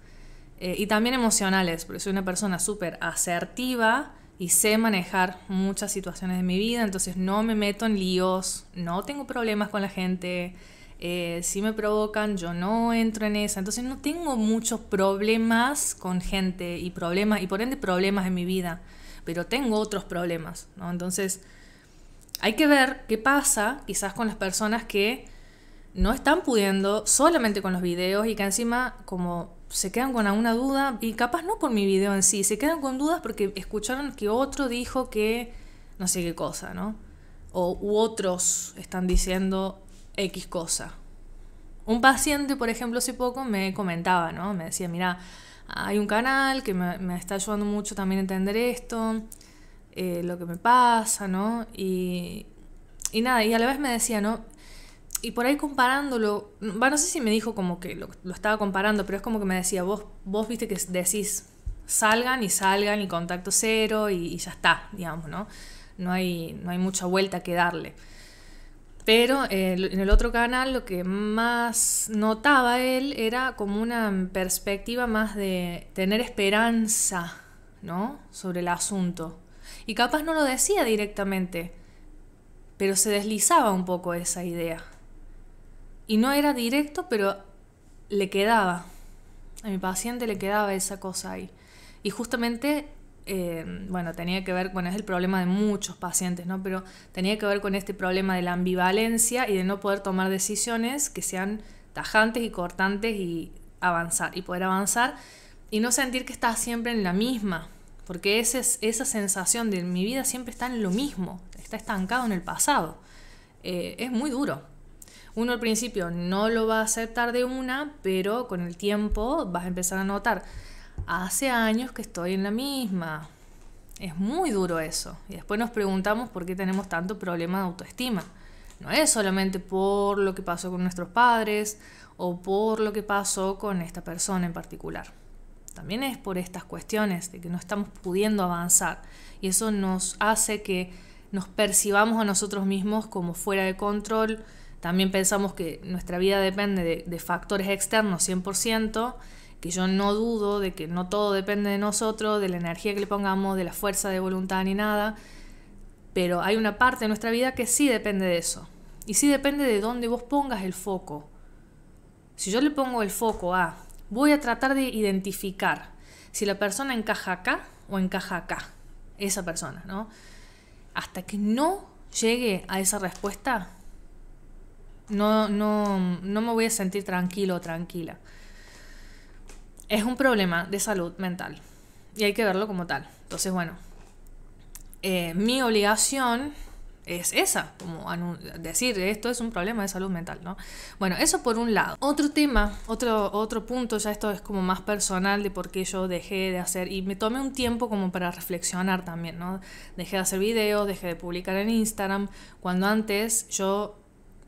eh, y también emocionales, porque soy una persona súper asertiva, y sé manejar muchas situaciones de mi vida, entonces no me meto en líos, no tengo problemas con la gente, eh, si me provocan yo no entro en esa, entonces no tengo muchos problemas con gente y problemas, y por ende problemas en mi vida, pero tengo otros problemas, ¿no? Entonces hay que ver qué pasa quizás con las personas que no están pudiendo solamente con los videos y que encima como se quedan con alguna duda y capaz no por mi video en sí, se quedan con dudas porque escucharon que otro dijo que no sé qué cosa, ¿no? O u otros están diciendo X cosa. Un paciente, por ejemplo, hace poco me comentaba, ¿no? Me decía, mira, hay un canal que me, está ayudando mucho también a entender esto, eh, lo que me pasa, ¿no? Y, y nada, y a la vez me decía, ¿no? y por ahí comparándolo, va no sé si me dijo como que lo, estaba comparando, pero es como que me decía, vos, vos viste que decís, salgan y salgan y contacto cero y, ya está, digamos, ¿no? No hay, no hay mucha vuelta que darle. Pero eh, en el otro canal lo que más notaba él era como una perspectiva más de tener esperanza, ¿no? Sobre el asunto. Y capaz no lo decía directamente, pero se deslizaba un poco esa idea. Y no era directo, pero le quedaba. A mi paciente le quedaba esa cosa ahí. Y justamente, eh, bueno, tenía que ver, bueno, es el problema de muchos pacientes, ¿no? Pero tenía que ver con este problema de la ambivalencia y de no poder tomar decisiones que sean tajantes y cortantes y avanzar, y poder avanzar y no sentir que está siempre en la misma, porque ese, esa sensación de mi vida siempre está en lo mismo, está estancado en el pasado. Eh, es muy duro uno al principio no lo va a aceptar de una, pero con el tiempo vas a empezar a notar, hace años que estoy en la misma. Es muy duro eso. Y después nos preguntamos por qué tenemos tanto problema de autoestima. No es solamente por lo que pasó con nuestros padres o por lo que pasó con esta persona en particular. También es por estas cuestiones de que no estamos pudiendo avanzar. Y eso nos hace que nos percibamos a nosotros mismos como fuera de control, también pensamos que nuestra vida depende de, factores externos 100%, que yo no dudo de que no todo depende de nosotros, de la energía que le pongamos, de la fuerza de voluntad ni nada, pero hay una parte de nuestra vida que sí depende de eso. Y sí depende de dónde vos pongas el foco. Si yo le pongo el foco a, voy a tratar de identificar si la persona encaja acá o encaja acá, esa persona, ¿no? Hasta que no llegue a esa respuesta, no, no, no me voy a sentir tranquilo o tranquila. Es un problema de salud mental y hay que verlo como tal. Entonces, bueno, eh, mi obligación es esa, como decir esto es un problema de salud mental, ¿no? Bueno, eso por un lado. Otro tema, otro, otro punto, ya esto es como más personal de por qué yo dejé de hacer y me tomé un tiempo como para reflexionar también, ¿no? Dejé de hacer videos, dejé de publicar en Instagram, cuando antes yo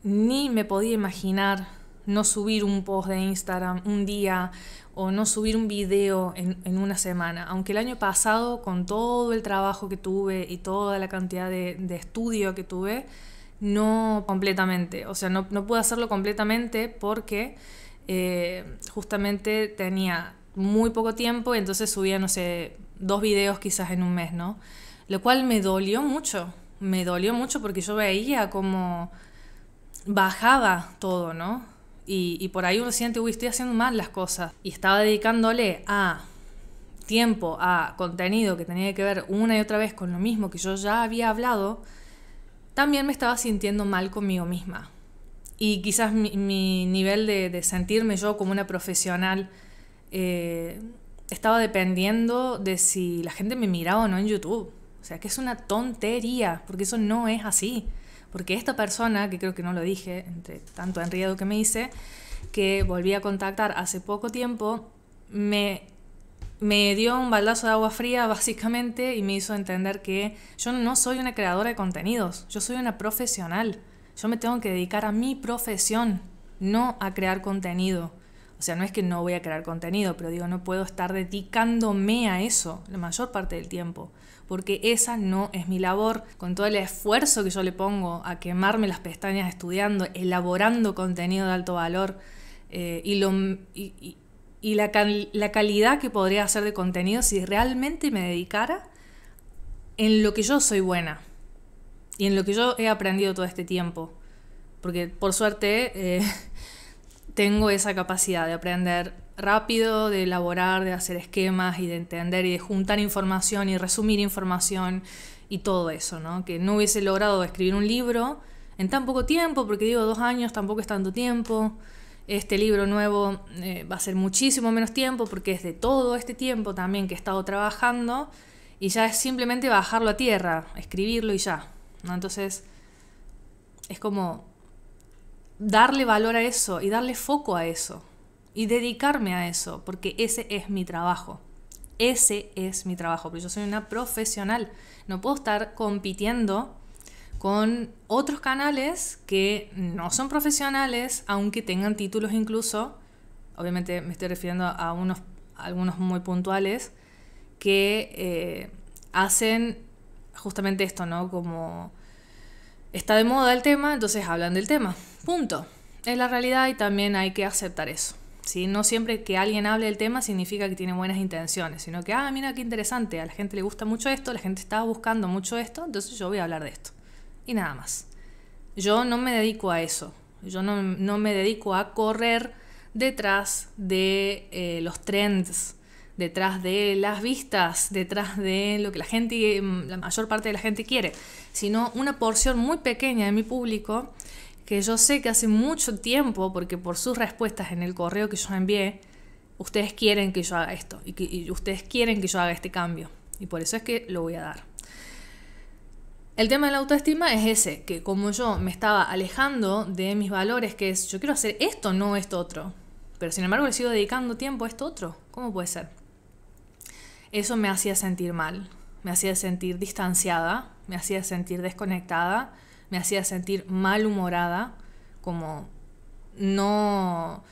ni me podía imaginar no subir un post de Instagram un día o no subir un video en, una semana. Aunque el año pasado, con todo el trabajo que tuve y toda la cantidad de, estudio que tuve, no completamente. O sea, no, no pude hacerlo completamente porque eh, justamente tenía muy poco tiempo y entonces subía, no sé, dos videos quizás en un mes, ¿no? Lo cual me dolió mucho. Me dolió mucho porque yo veía como bajaba todo, ¿no? Y, por ahí uno siente, uy, estoy haciendo mal las cosas. Y estaba dedicándole a tiempo, a contenido que tenía que ver una y otra vez con lo mismo que yo ya había hablado, también me estaba sintiendo mal conmigo misma. Y quizás mi, nivel de, sentirme yo como una profesional eh, estaba dependiendo de si la gente me miraba o no en YouTube. O sea, que es una tontería, porque eso no es así. Porque esta persona, que creo que no lo dije, entre tanto enriado que me hice, que volví a contactar hace poco tiempo, me, me dio un baldazo de agua fría básicamente y me hizo entender que yo no soy una creadora de contenidos, yo soy una profesional. Yo me tengo que dedicar a mi profesión, no a crear contenido. O sea, no es que no voy a crear contenido, pero digo, no puedo estar dedicándome a eso la mayor parte del tiempo porque esa no es mi labor. Con todo el esfuerzo que yo le pongo a quemarme las pestañas estudiando, elaborando contenido de alto valor eh, y, lo, y, la, calidad que podría hacer de contenido si realmente me dedicara en lo que yo soy buena y en lo que yo he aprendido todo este tiempo. Porque por suerte eh, tengo esa capacidad de aprender rápido de elaborar, de hacer esquemas y de entender y de juntar información y resumir información y todo eso, ¿no? Que no hubiese logrado escribir un libro en tan poco tiempo, porque digo, dos años tampoco es tanto tiempo. Este libro nuevo eh, va a ser muchísimo menos tiempo porque es de todo este tiempo también que he estado trabajando y ya es simplemente bajarlo a tierra, escribirlo y ya. Entonces es como darle valor a eso y darle foco a eso y dedicarme a eso, porque ese es mi trabajo. Ese es mi trabajo, porque yo soy una profesional. No puedo estar compitiendo con otros canales que no son profesionales, aunque tengan títulos incluso. Obviamente me estoy refiriendo a, unos, algunos muy puntuales que eh, hacen justamente esto, ¿no? Como está de moda el tema, entonces hablan del tema. Punto. Es la realidad y también hay que aceptar eso. No siempre que alguien hable del tema significa que tiene buenas intenciones, sino que, ah, mira qué interesante, a la gente le gusta mucho esto, la gente está buscando mucho esto, entonces yo voy a hablar de esto. Y nada más. Yo no me dedico a eso, yo no, me dedico a correr detrás de eh, los trends, detrás de las vistas, detrás de lo que la gente, mm, la mayor parte de la gente quiere, sino una porción muy pequeña de mi público que yo sé que hace mucho tiempo, porque por sus respuestas en el correo que yo envié, ustedes quieren que yo haga esto y, ustedes quieren que yo haga este cambio. Y por eso es que lo voy a dar. El tema de la autoestima es ese, que como yo me estaba alejando de mis valores, que es yo quiero hacer esto, no esto otro, pero sin embargo le sigo dedicando tiempo a esto otro, ¿cómo puede ser? Eso me hacía sentir mal, me hacía sentir distanciada, me hacía sentir desconectada, me hacía sentir malhumorada, como no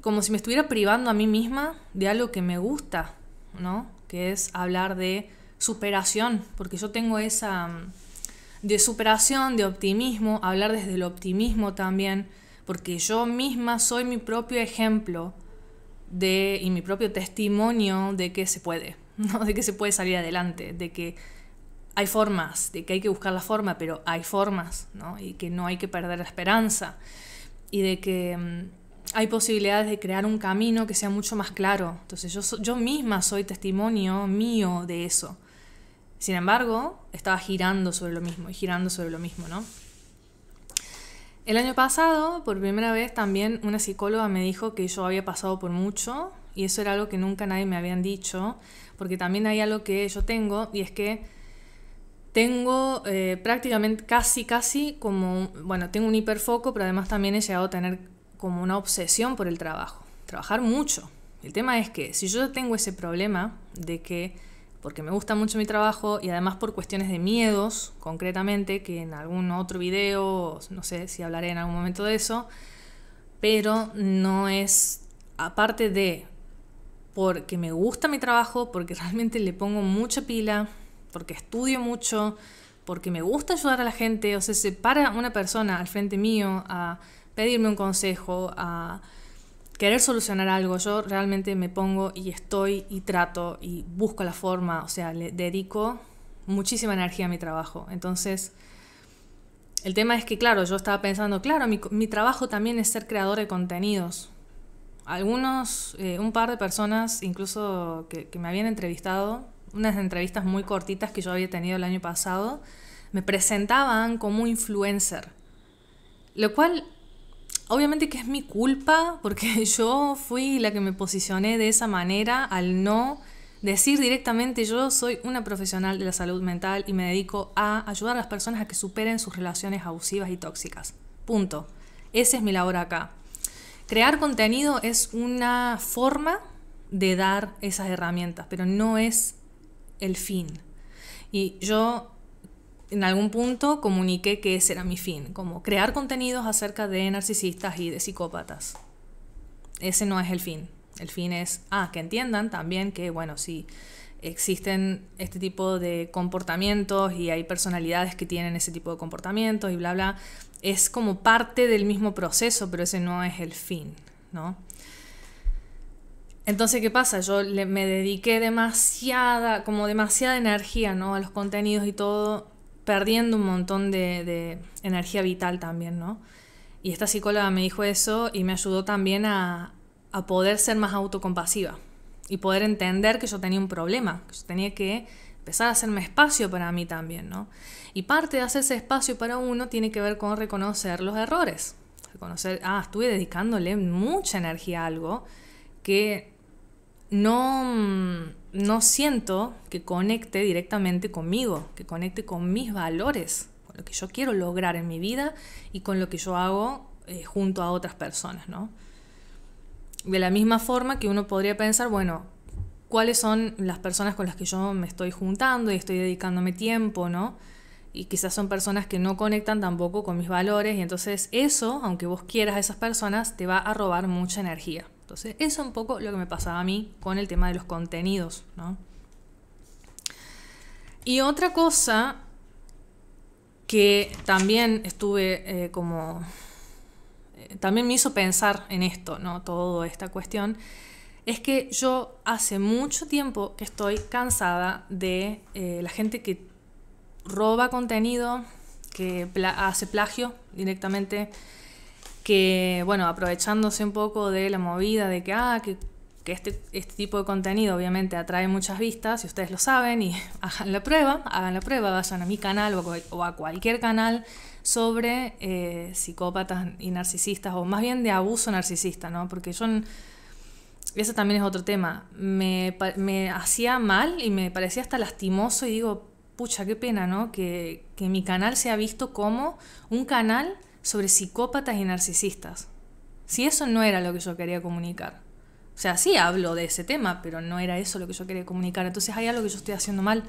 como si me estuviera privando a mí misma de algo que me gusta, ¿no? Que es hablar de superación, porque yo tengo esa mm, de superación, de optimismo, hablar desde el optimismo también, porque yo misma soy mi propio ejemplo de y mi propio testimonio de que se puede, ¿no? De que se puede salir adelante, de que hay formas, de que hay que buscar la forma, pero hay formas, ¿no? Y que no hay que perder la esperanza. Y de que mm, hay posibilidades de crear un camino que sea mucho más claro. Entonces yo, yo misma soy testimonio mío de eso. Sin embargo, estaba girando sobre lo mismo y girando sobre lo mismo, ¿no? El año pasado, por primera vez, también una psicóloga me dijo que yo había pasado por mucho y eso era algo que nunca nadie me habían dicho, porque también hay algo que yo tengo y es que tengo eh, prácticamente casi, casi como, bueno, tengo un hiperfoco, pero además también he llegado a tener como una obsesión por el trabajo, trabajar mucho. El tema es que si yo tengo ese problema de que, porque me gusta mucho mi trabajo y además por cuestiones de miedos, concretamente, que en algún otro video, no sé si hablaré en algún momento de eso, pero no es, aparte de porque me gusta mi trabajo, porque realmente le pongo mucha pila, porque estudio mucho, porque me gusta ayudar a la gente. O sea, se para una persona al frente mío a pedirme un consejo, a querer solucionar algo. Yo realmente me pongo y estoy y trato y busco la forma. O sea, le dedico muchísima energía a mi trabajo. Entonces, el tema es que, claro, yo estaba pensando, claro, mi, trabajo también es ser creador de contenidos. Algunos, eh, un par de personas incluso que me habían entrevistado, unas entrevistas muy cortitas que yo había tenido el año pasado, me presentaban como influencer. Lo cual, obviamente que es mi culpa, porque yo fui la que me posicioné de esa manera al no decir directamente yo soy una profesional de la salud mental y me dedico a ayudar a las personas a que superen sus relaciones abusivas y tóxicas. Punto. Esa es mi labor acá. Crear contenido es una forma de dar esas herramientas, pero no es el fin. Y yo en algún punto comuniqué que ese era mi fin, como crear contenidos acerca de narcisistas y de psicópatas. Ese no es el fin. El fin es, ah, que entiendan también que, bueno, si existen este tipo de comportamientos y hay personalidades que tienen ese tipo de comportamientos y bla, bla. Es como parte del mismo proceso, pero ese no es el fin, ¿no? Entonces, ¿qué pasa? Yo le, me dediqué demasiada, como demasiada energía, ¿no? A los contenidos y todo, perdiendo un montón de, energía vital también, ¿no? Y esta psicóloga me dijo eso y me ayudó también a, a poder ser más autocompasiva y poder entender que yo tenía un problema, que yo tenía que empezar a hacerme espacio para mí también, ¿no? Y parte de hacerse espacio para uno tiene que ver con reconocer los errores, reconocer, ah, estuve dedicándole mucha energía a algo que no, mm, no siento que conecte directamente conmigo, que conecte con mis valores, con lo que yo quiero lograr en mi vida y con lo que yo hago eh, junto a otras personas, ¿no? De la misma forma que uno podría pensar, bueno, cuáles son las personas con las que yo me estoy juntando y estoy dedicándome tiempo, ¿no? Y quizás son personas que no conectan tampoco con mis valores y entonces eso, aunque vos quieras a esas personas, te va a robar mucha energía. Entonces, eso es un poco lo que me pasaba a mí con el tema de los contenidos, Y otra cosa que también estuve eh, como... Eh, también me hizo pensar en esto, ¿no? Toda esta cuestión, es que yo hace mucho tiempo que estoy cansada de eh, la gente que roba contenido, que hace plagio directamente, que, bueno, aprovechándose un poco de la movida de que, ah, que, este, este, tipo de contenido obviamente atrae muchas vistas, si ustedes lo saben, y hagan la prueba, hagan la prueba, vayan a mi canal o a cualquier canal sobre eh, psicópatas y narcisistas, o más bien de abuso narcisista, ¿no? Porque yo... Ese también es otro tema. Me, hacía mal y me parecía hasta lastimoso y digo, pucha, qué pena, ¿no? Que, que mi canal sea visto como un canal sobre psicópatas y narcisistas. Si eso no era lo que yo quería comunicar. O sea, sí hablo de ese tema, pero no era eso lo que yo quería comunicar. Entonces hay algo que yo estoy haciendo mal.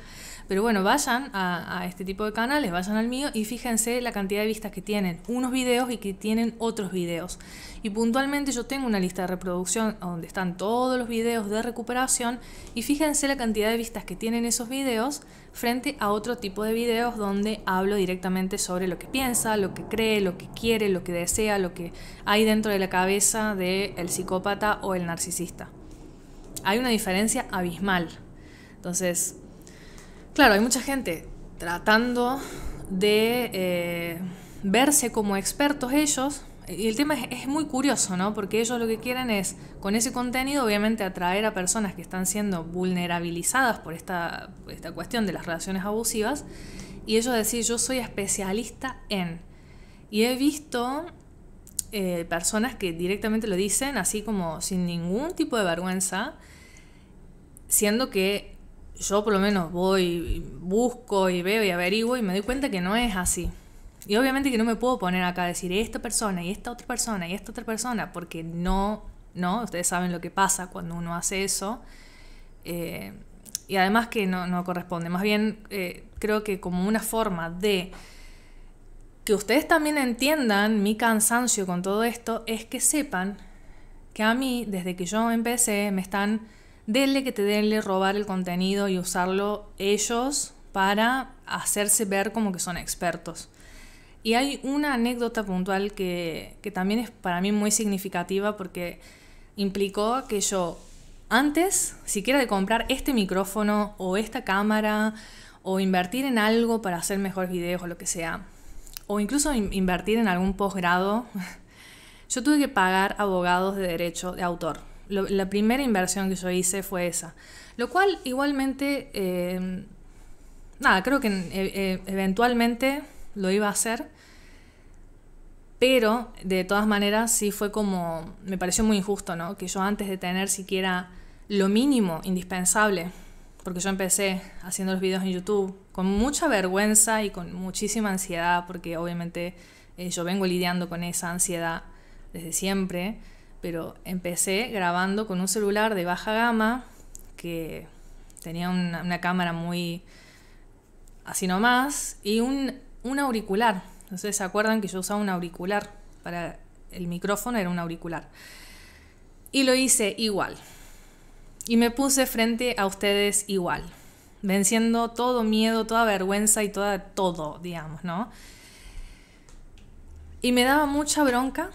Pero bueno, vayan a, este tipo de canales, vayan al mío y fíjense la cantidad de vistas que tienen unos videos y que tienen otros videos. Y puntualmente yo tengo una lista de reproducción donde están todos los videos de recuperación y fíjense la cantidad de vistas que tienen esos videos frente a otro tipo de videos donde hablo directamente sobre lo que piensa, lo que cree, lo que quiere, lo que desea, lo que hay dentro de la cabeza del el psicópata o el narcisista. Hay una diferencia abismal. Entonces, Claro, hay mucha gente tratando de eh, verse como expertos ellos. Y el tema es, muy curioso, ¿no? Porque ellos lo que quieren es, con ese contenido, obviamente atraer a personas que están siendo vulnerabilizadas por esta, cuestión de las relaciones abusivas. Y ellos decir, yo soy especialista en. Y he visto eh, personas que directamente lo dicen así como sin ningún tipo de vergüenza, siendo que yo por lo menos voy, busco y veo y averiguo y me doy cuenta que no es así. Y obviamente que no me puedo poner acá a decir esta persona y esta otra persona y esta otra persona, porque no, no, ustedes saben lo que pasa cuando uno hace eso. Eh, y además que no, corresponde. Más bien eh, creo que como una forma de que ustedes también entiendan mi cansancio con todo esto es que sepan que a mí, desde que yo empecé, me están denle que te denle robar el contenido y usarlo ellos para hacerse ver como que son expertos. Y hay una anécdota puntual que, también es para mí muy significativa porque implicó que yo antes, siquiera de comprar este micrófono o esta cámara o invertir en algo para hacer mejores videos o lo que sea, o incluso invertir en algún posgrado, yo tuve que pagar abogados de derecho de autor la primera inversión que yo hice fue esa. Lo cual igualmente, eh, nada, creo que eh, eh, eventualmente lo iba a hacer. Pero de todas maneras sí fue como, me pareció muy injusto, ¿no? Que yo antes de tener siquiera lo mínimo indispensable, porque yo empecé haciendo los videos en YouTube con mucha vergüenza y con muchísima ansiedad, porque obviamente yo vengo lidiando con esa ansiedad desde siempre pero empecé grabando con un celular de baja gama que tenía una, cámara muy así nomás y un, un auricular. Entonces, ¿se acuerdan que yo usaba un auricular? Para el micrófono era un auricular. Y lo hice igual. Y me puse frente a ustedes igual, venciendo todo miedo, toda vergüenza y toda todo, digamos, ¿no? Y me daba mucha bronca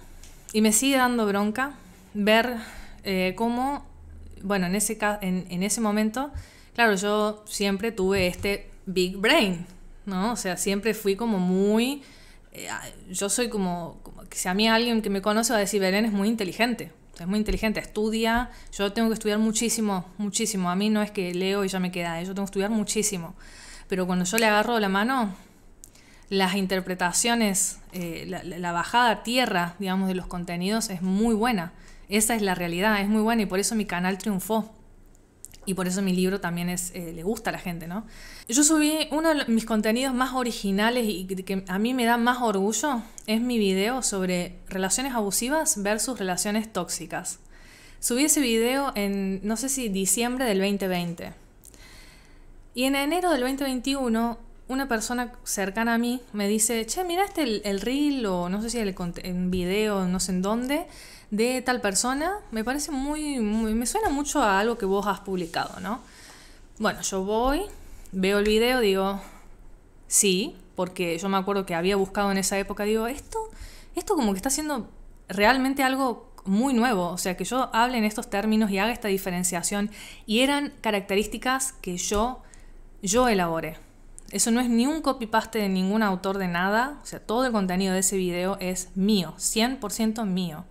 y me sigue dando bronca ver eh, cómo, bueno, en ese, en, ese momento, claro, yo siempre tuve este big brain, ¿no? O sea, siempre fui como muy... Eh, yo soy como, como, Si a mí alguien que me conoce va a decir, Belén es muy inteligente, es muy inteligente, estudia, yo tengo que estudiar muchísimo, muchísimo. A mí no es que leo y ya me queda, eh, yo tengo que estudiar muchísimo. Pero cuando yo le agarro la mano, las interpretaciones, eh, la, bajada a tierra, digamos, de los contenidos es muy buena. Esa es la realidad, es muy buena y por eso mi canal triunfó. Y por eso mi libro también es, eh, le gusta a la gente, ¿no? Yo subí uno de mis contenidos más originales y que a mí me da más orgullo, es mi video sobre relaciones abusivas versus relaciones tóxicas. Subí ese video en, no sé si diciembre del 2020. Y en enero del 2021 una persona cercana a mí me dice, che, miraste el, el reel o no sé si el en video, no sé en dónde, de tal persona, me parece muy, me suena mucho a algo que vos has publicado, ¿no? Bueno, yo voy, veo el video, digo, sí, porque yo me acuerdo que había buscado en esa época, digo, esto, esto como que está siendo realmente algo muy nuevo, o sea, que yo hable en estos términos y haga esta diferenciación, y eran características que yo, yo elaboré. Eso no es ni un copy-paste de ningún autor de nada. O sea, todo el contenido de ese video es mío, 100% mío.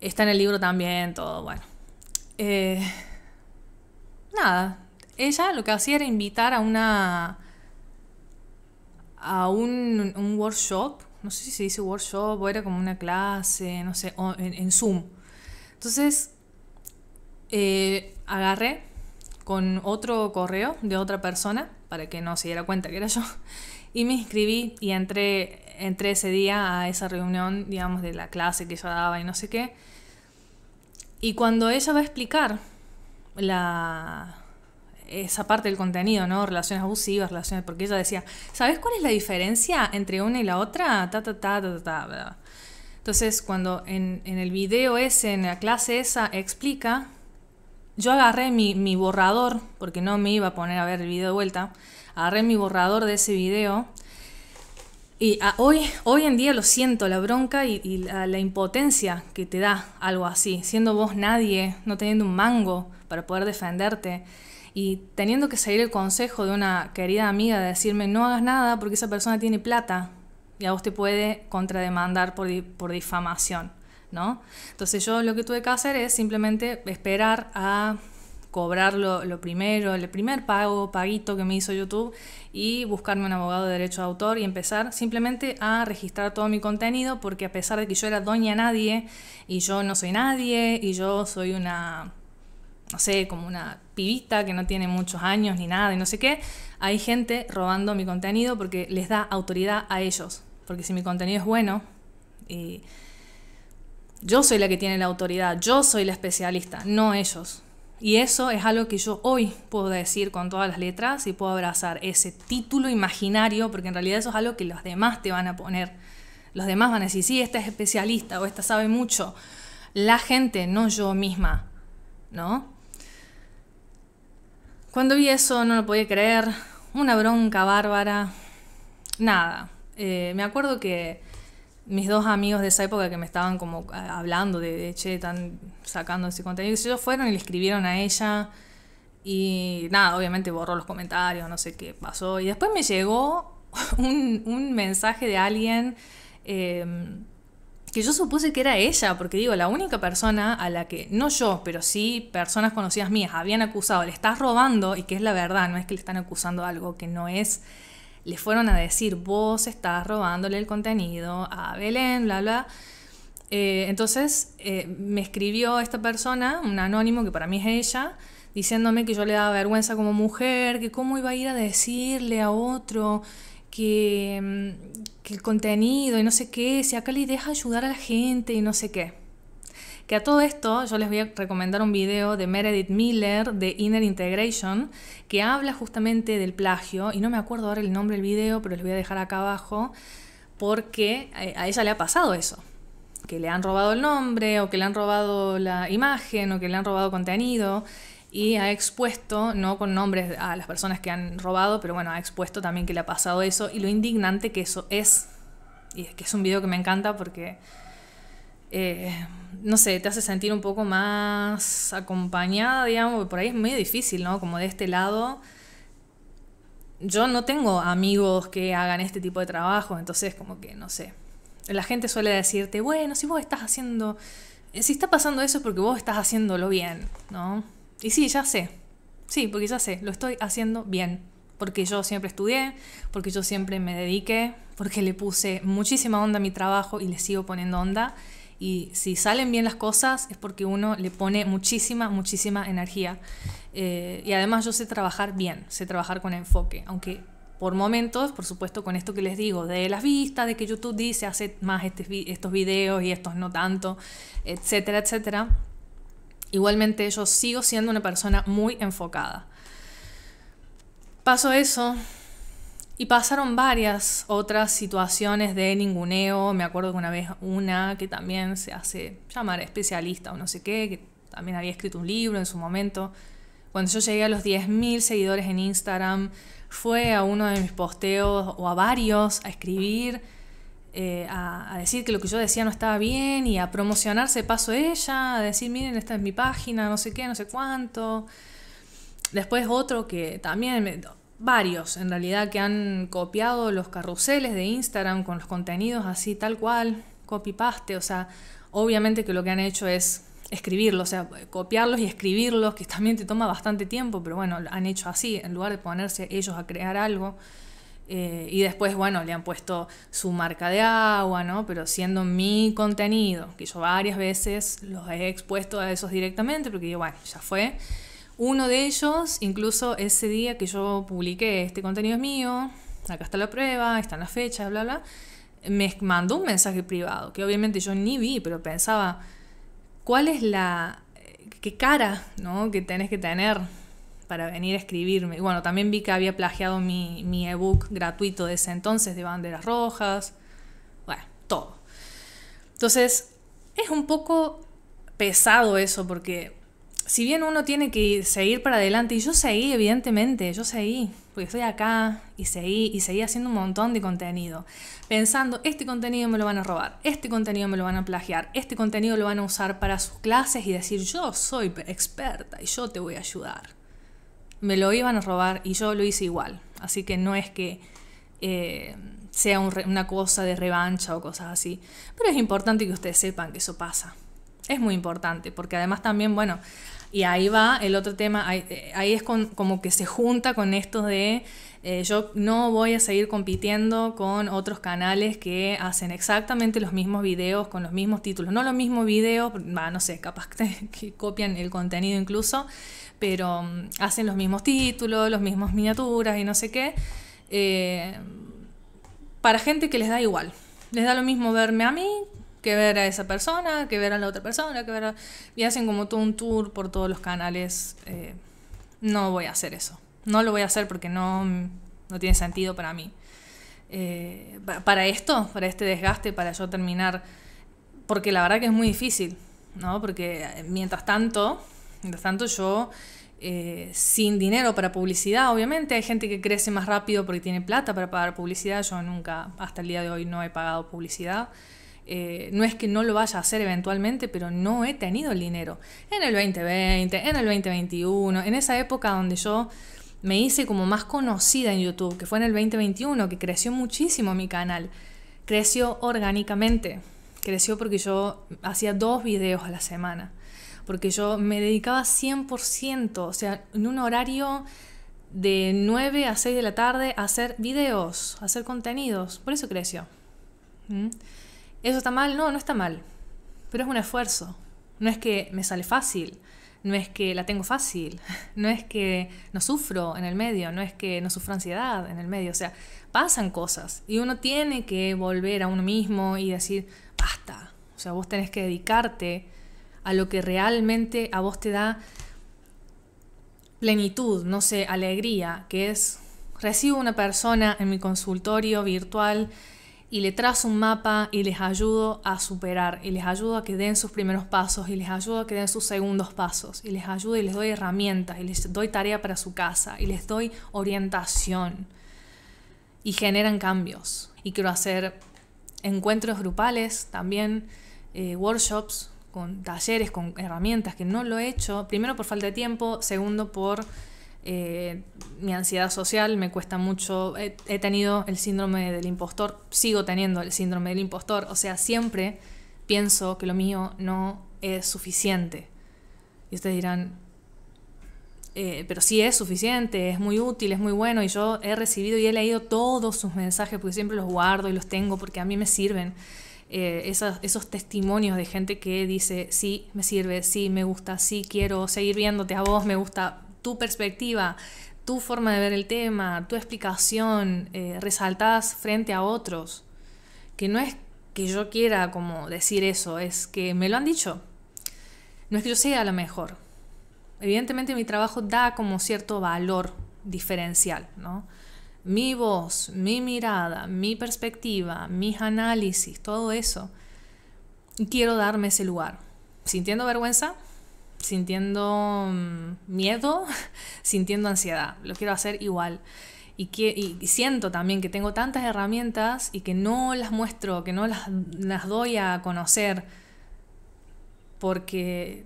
Está en el libro también, todo, bueno. Eh, nada, ella lo que hacía era invitar a una... a un, workshop, no sé si se dice workshop o era como una clase, no sé, en, Zoom. Entonces, eh, agarré con otro correo de otra persona para que no se diera cuenta que era yo. Y me inscribí y entré, ese día a esa reunión, digamos, de la clase que yo daba y no sé qué. Y cuando ella va a explicar la, esa parte del contenido, ¿no? Relaciones abusivas, relaciones. Porque ella decía, ¿sabes cuál es la diferencia entre una y la otra? ta, ta, Entonces, cuando en, en el video ese, en la clase esa, explica, yo agarré mi, borrador, porque no me iba a poner a ver el video de vuelta, agarré mi borrador de ese video y ah, hoy, hoy en día lo siento, la bronca y, la, impotencia que te da algo así, siendo vos nadie, no teniendo un mango para poder defenderte y teniendo que seguir el consejo de una querida amiga de decirme no hagas nada porque esa persona tiene plata y a vos te puede contrademandar por, por difamación. Entonces yo lo que tuve que hacer es simplemente esperar a cobrar lo, lo, primero, el primer pago, paguito que me hizo YouTube y buscarme un abogado de derecho de autor y empezar simplemente a registrar todo mi contenido porque a pesar de que yo era doña nadie y yo no soy nadie y yo soy una, no sé, como una pibita que no tiene muchos años ni nada y no sé qué, hay gente robando mi contenido porque les da autoridad a ellos. Porque si mi contenido es bueno... y yo soy la que tiene la autoridad, yo soy la especialista, no ellos. Y eso es algo que yo hoy puedo decir con todas las letras y puedo abrazar ese título imaginario, porque en realidad eso es algo que los demás te van a poner. Los demás van a decir, sí, esta es especialista o esta sabe mucho. La gente, no yo misma, ¿no? Cuando vi eso no lo podía creer, una bronca bárbara, nada. Eh, me acuerdo que mis dos amigos de esa época que me estaban como ah, hablando de, che, están sacando ese contenido, y ellos fueron y le escribieron a ella. Y nada, obviamente borró los comentarios, no sé qué pasó. Y después me llegó un, mensaje de alguien em, que yo supuse que era ella, porque digo, la única persona a la que, no yo, pero sí personas conocidas mías habían acusado, le estás robando y que es la verdad, no es que le están acusando algo que no es le fueron a decir, vos estás robándole el contenido a Belén, bla, bla. Eh, entonces eh, me escribió esta persona, un anónimo que para mí es ella, diciéndome que yo le daba vergüenza como mujer, que cómo iba a ir a decirle a otro que, mm, el contenido y no sé qué, si acá le deja ayudar a la gente y no sé qué. Que a todo esto yo les voy a recomendar un video de Meredith Miller de Inner Integration que habla justamente del plagio y no me acuerdo ahora el nombre del video, pero les voy a dejar acá abajo porque eh, a ella le ha pasado eso que le han robado el nombre o que le han robado la imagen o que le han robado contenido y ha expuesto, no con nombres a las personas que han robado, pero bueno, ha expuesto también que le ha pasado eso y lo indignante que eso es. Y es que es un video que me encanta porque eh, no sé, te hace sentir un poco más acompañada, digamos, por ahí es muy difícil, ¿no? Como de este lado, yo no tengo amigos que hagan este tipo de trabajo, entonces como que, no sé, la gente suele decirte, bueno, si vos estás haciendo, eh, si está pasando eso es porque vos estás haciéndolo bien, ¿no? Y sí, ya sé, sí, porque ya sé, lo estoy haciendo bien, porque yo siempre estudié, porque yo siempre me dediqué, porque le puse muchísima onda a mi trabajo y le sigo poniendo onda. Y si salen bien las cosas es porque uno le pone muchísima, muchísima energía. Eh, y además yo sé trabajar bien, sé trabajar con enfoque, aunque por momentos, por supuesto, con esto que les digo, de las vistas, de que YouTube dice, hace más este estos videos y estos no tanto, etcétera, etcétera. Igualmente yo sigo siendo una persona muy enfocada. Paso eso, y pasaron varias otras situaciones de ninguneo. Me acuerdo que una vez una que también se hace llamar especialista o no sé qué, que también había escrito un libro en su momento. Cuando yo llegué a los 10.000 seguidores en Instagram, fue a uno de mis posteos o a varios a escribir, eh, a, a, decir que lo que yo decía no estaba bien y a promocionarse paso ella, a decir, miren, esta es mi página, no sé qué, no sé cuánto. Después otro que también... Me, varios en realidad que han copiado los carruseles de Instagram con los contenidos así tal cual, copy paste, o sea, obviamente que lo que han hecho es escribirlos, o sea, copiarlos y escribirlos, que también te toma bastante tiempo, pero bueno, han hecho así, en lugar de ponerse ellos a crear algo. Eh, y después, bueno, le han puesto su marca de agua, ¿no? Pero siendo mi contenido, que yo varias veces los he expuesto a esos directamente, porque yo, bueno, ya fue uno de ellos, incluso ese día que yo publiqué este contenido es mío, acá está la prueba, están las fechas, bla, bla, me mandó un mensaje privado, que obviamente yo ni vi, pero pensaba, ¿cuál es la... qué cara, ¿no? Que tenés que tener para venir a escribirme. bueno, también vi que había plagiado mi, mi ebook gratuito de ese entonces de banderas rojas. Bueno, todo. Entonces, es un poco pesado eso porque si bien uno tiene que seguir para adelante, y yo seguí, evidentemente, yo seguí, porque estoy acá y seguí y seguí haciendo un montón de contenido, pensando, este contenido me lo van a robar, este contenido me lo van a plagiar, este contenido lo van a usar para sus clases y decir, yo soy experta y yo te voy a ayudar. Me lo iban a robar y yo lo hice igual, así que no es que... Eh, sea una cosa de revancha o cosas así. Pero es importante que ustedes sepan que eso pasa. Es muy importante, porque además también, bueno, y ahí va el otro tema, ahí, eh, es como que se junta con esto de eh, yo no voy a seguir compitiendo con otros canales que hacen exactamente los mismos videos, con los mismos títulos, no los mismos videos, no sé, capaz que, copian el contenido incluso, pero mm, hacen los mismos títulos, las mismas miniaturas y no sé qué, eh, para gente que les da igual. Les da lo mismo verme a mí que ver a esa persona, que ver a la otra persona, que ver Y hacen como todo un tour por todos los canales. Eh, no voy a hacer eso. No lo voy a hacer porque no, tiene sentido para mí. Eh, para esto, para este desgaste, para yo terminar, porque la verdad que es muy difícil, ¿no? Porque eh, mientras tanto, mientras tanto yo, sin dinero para publicidad, obviamente, hay gente que crece más rápido porque tiene plata para pagar publicidad, yo nunca, hasta el día de hoy, no he pagado publicidad. Eh, no es que no lo vaya a hacer eventualmente, pero no he tenido el dinero. En el 2020, en el 2021, en esa época donde yo me hice como más conocida en YouTube, que fue en el 2021, que creció muchísimo mi canal. Creció orgánicamente. Creció porque yo hacía dos videos a la semana. Porque yo me dedicaba 100%, o sea, en un horario de 9 a 6 de la tarde a hacer videos, a hacer contenidos. Por eso creció. ¿Mm? ¿Eso está mal? No, no está mal. Pero es un esfuerzo. No es que me sale fácil, no es que la tengo fácil, no es que no sufro en el medio, no es que no sufro ansiedad en el medio. O sea, pasan cosas y uno tiene que volver a uno mismo y decir, basta. O sea, vos tenés que dedicarte a lo que realmente a vos te da plenitud, no sé, alegría, que es, recibo una persona en mi consultorio virtual y le trazo un mapa y les ayudo a superar y les ayudo a que den sus primeros pasos y les ayudo a que den sus segundos pasos y les ayudo y les doy herramientas y les doy tarea para su casa y les doy orientación y generan cambios y quiero hacer encuentros grupales también eh, workshops con talleres con herramientas que no lo he hecho primero por falta de tiempo segundo por eh, mi ansiedad social, me cuesta mucho, he, tenido el síndrome del impostor, sigo teniendo el síndrome del impostor, o sea, siempre pienso que lo mío no es suficiente. Y ustedes dirán, eh, pero sí es suficiente, es muy útil, es muy bueno, y yo he recibido y he leído todos sus mensajes, porque siempre los guardo y los tengo, porque a mí me sirven. Eh, esos testimonios de gente que dice, sí, me sirve, sí, me gusta, sí, quiero seguir viéndote a vos, me gusta, tu perspectiva, tu forma de ver el tema, tu explicación eh, resaltadas frente a otros. Que no es que yo quiera como decir eso, es que me lo han dicho. No es que yo sea la mejor. Evidentemente mi trabajo da como cierto valor diferencial, ¿no? Mi voz, mi mirada, mi perspectiva, mis análisis, todo eso. quiero darme ese lugar. Sintiendo vergüenza, sintiendo mm, miedo, sintiendo ansiedad. Lo quiero hacer igual. Y, que, y, siento también que tengo tantas herramientas y que no las muestro, que no las, las doy a conocer, porque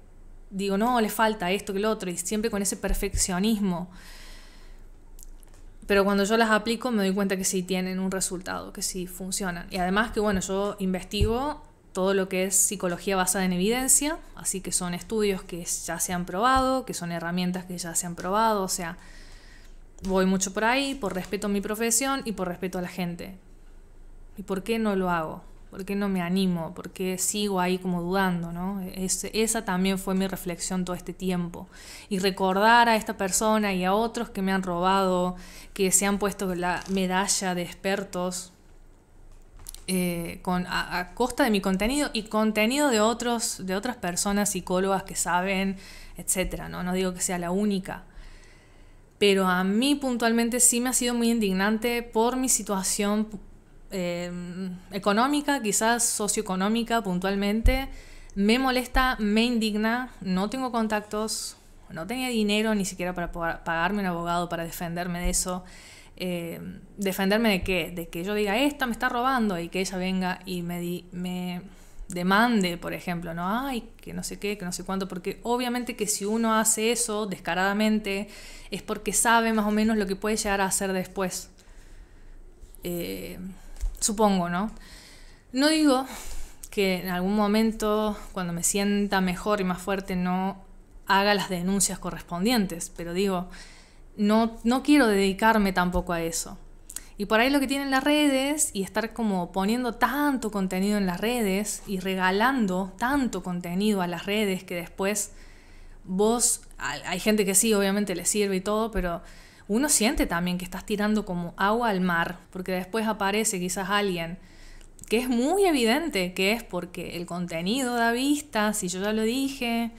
digo, no, le falta esto que lo otro, y siempre con ese perfeccionismo. Pero cuando yo las aplico me doy cuenta que sí tienen un resultado, que sí funcionan. Y además que, bueno, yo investigo todo lo que es psicología basada en evidencia, así que son estudios que ya se han probado, que son herramientas que ya se han probado, o sea, voy mucho por ahí por respeto a mi profesión y por respeto a la gente. ¿Y por qué no lo hago? ¿Por qué no me animo? ¿Por qué sigo ahí como dudando? ¿no? esa también fue mi reflexión todo este tiempo. Y recordar a esta persona y a otros que me han robado, que se han puesto la medalla de expertos eh, con, a, costa de mi contenido y contenido de, otros, de otras personas, psicólogas que saben, etcétera ¿no? no digo que sea la única. Pero a mí puntualmente sí me ha sido muy indignante por mi situación eh, económica, quizás socioeconómica puntualmente. Me molesta, me indigna, no tengo contactos, no tenía dinero ni siquiera para pagarme un abogado para defenderme de eso. Eh, defenderme de qué, de que yo diga, esta me está robando y que ella venga y me, me demande, por ejemplo, no, ay, que no sé qué, que no sé cuánto, porque obviamente que si uno hace eso descaradamente es porque sabe más o menos lo que puede llegar a hacer después. Eh, supongo, ¿no? No digo que en algún momento, cuando me sienta mejor y más fuerte, no haga las denuncias correspondientes, pero digo, no, quiero dedicarme tampoco a eso. Y por ahí lo que tienen las redes y estar como poniendo tanto contenido en las redes y regalando tanto contenido a las redes que después vos, hay gente que sí, obviamente le sirve y todo, pero uno siente también que estás tirando como agua al mar, porque después aparece quizás alguien que es muy evidente que es porque el contenido da vistas, y yo ya lo dije,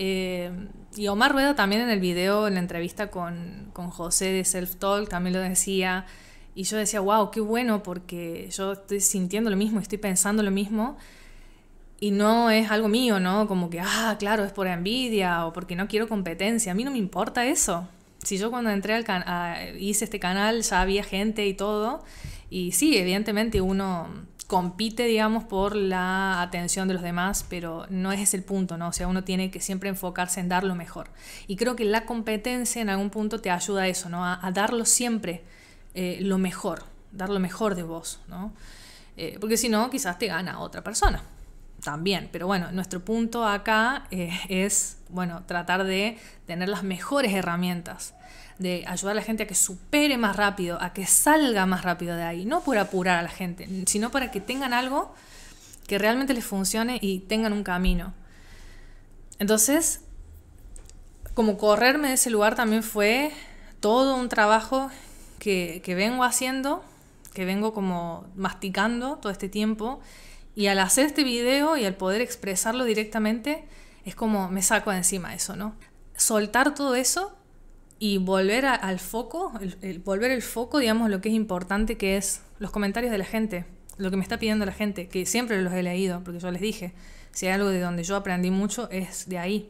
eh, y Omar Rueda también en el video, en la entrevista con, con José de Self Talk, también lo decía. Y yo decía, wow, qué bueno, porque yo estoy sintiendo lo mismo, estoy pensando lo mismo. Y no es algo mío, ¿no? Como que, ah, claro, es por envidia o porque no quiero competencia. A mí no me importa eso. Si yo cuando entré al canal, hice este canal, ya había gente y todo. Y sí, evidentemente uno compite, digamos, por la atención de los demás, pero no es ese el punto, ¿no? O sea, uno tiene que siempre enfocarse en dar lo mejor. Y creo que la competencia en algún punto te ayuda a eso, ¿no? A, darlo siempre eh, lo mejor, dar lo mejor de vos, ¿no? Eh, porque si no, quizás te gana otra persona también. Pero bueno, nuestro punto acá eh, es, bueno, tratar de tener las mejores herramientas de ayudar a la gente a que supere más rápido, a que salga más rápido de ahí, no por apurar a la gente, sino para que tengan algo que realmente les funcione y tengan un camino. Entonces, como correrme de ese lugar también fue todo un trabajo que, vengo haciendo, que vengo como masticando todo este tiempo. Y al hacer este video y al poder expresarlo directamente, es como me saco de encima eso, ¿no? Soltar todo eso y volver al foco, el, volver el foco, digamos, lo que es importante, que es los comentarios de la gente, lo que me está pidiendo la gente, que siempre los he leído, porque yo les dije, si hay algo de donde yo aprendí mucho es de ahí,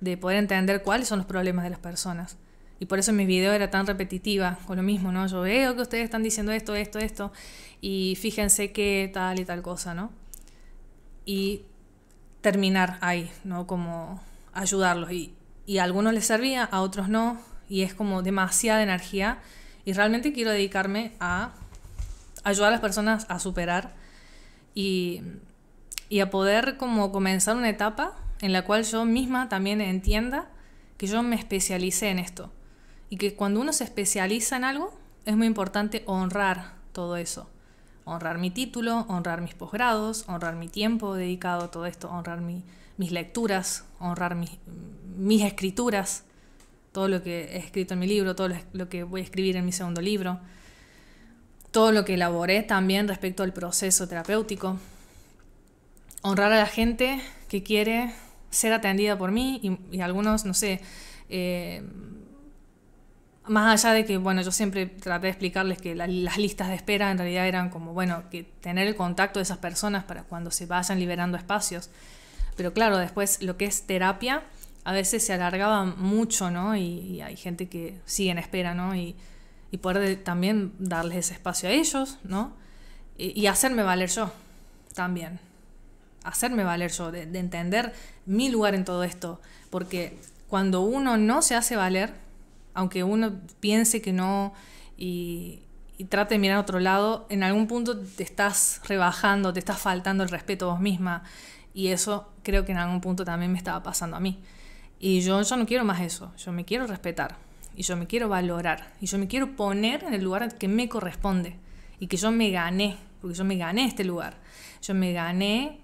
de poder entender cuáles son los problemas de las personas. Y por eso mis videos era tan repetitiva, con lo mismo, ¿no? Yo veo que ustedes están diciendo esto, esto, esto, y fíjense qué tal y tal cosa, ¿no? Y terminar ahí, ¿no? Como ayudarlos. Y, y a algunos les servía, a otros no, y es como demasiada energía y realmente quiero dedicarme a ayudar a las personas a superar y, a poder como comenzar una etapa en la cual yo misma también entienda que yo me especialicé en esto y que cuando uno se especializa en algo es muy importante honrar todo eso. Honrar mi título, honrar mis posgrados, honrar mi tiempo dedicado a todo esto, honrar mis lecturas, honrar mis escrituras, todo lo que he escrito en mi libro, todo lo que voy a escribir en mi segundo libro, todo lo que elaboré también respecto al proceso terapéutico. Honrar a la gente que quiere ser atendida por mí y, algunos, no sé, eh, más allá de que, bueno, yo siempre traté de explicarles que las listas de espera en realidad eran como, bueno, que tener el contacto de esas personas para cuando se vayan liberando espacios. Pero claro, después lo que es terapia a veces se alargaba mucho, ¿no? Y, hay gente que sigue en espera, ¿no? Y, poder también darles ese espacio a ellos, ¿no? Y, hacerme valer yo también. Hacerme valer yo, de, entender mi lugar en todo esto. Porque cuando uno no se hace valer, aunque uno piense que no y, y trate de mirar a otro lado, en algún punto te estás rebajando, te estás faltando el respeto a vos misma. Y eso creo que en algún punto también me estaba pasando a mí. Y yo no quiero más eso, yo me quiero respetar y yo me quiero valorar y yo me quiero poner en el lugar que me corresponde y que yo me gané, porque yo me gané este lugar. Yo me gané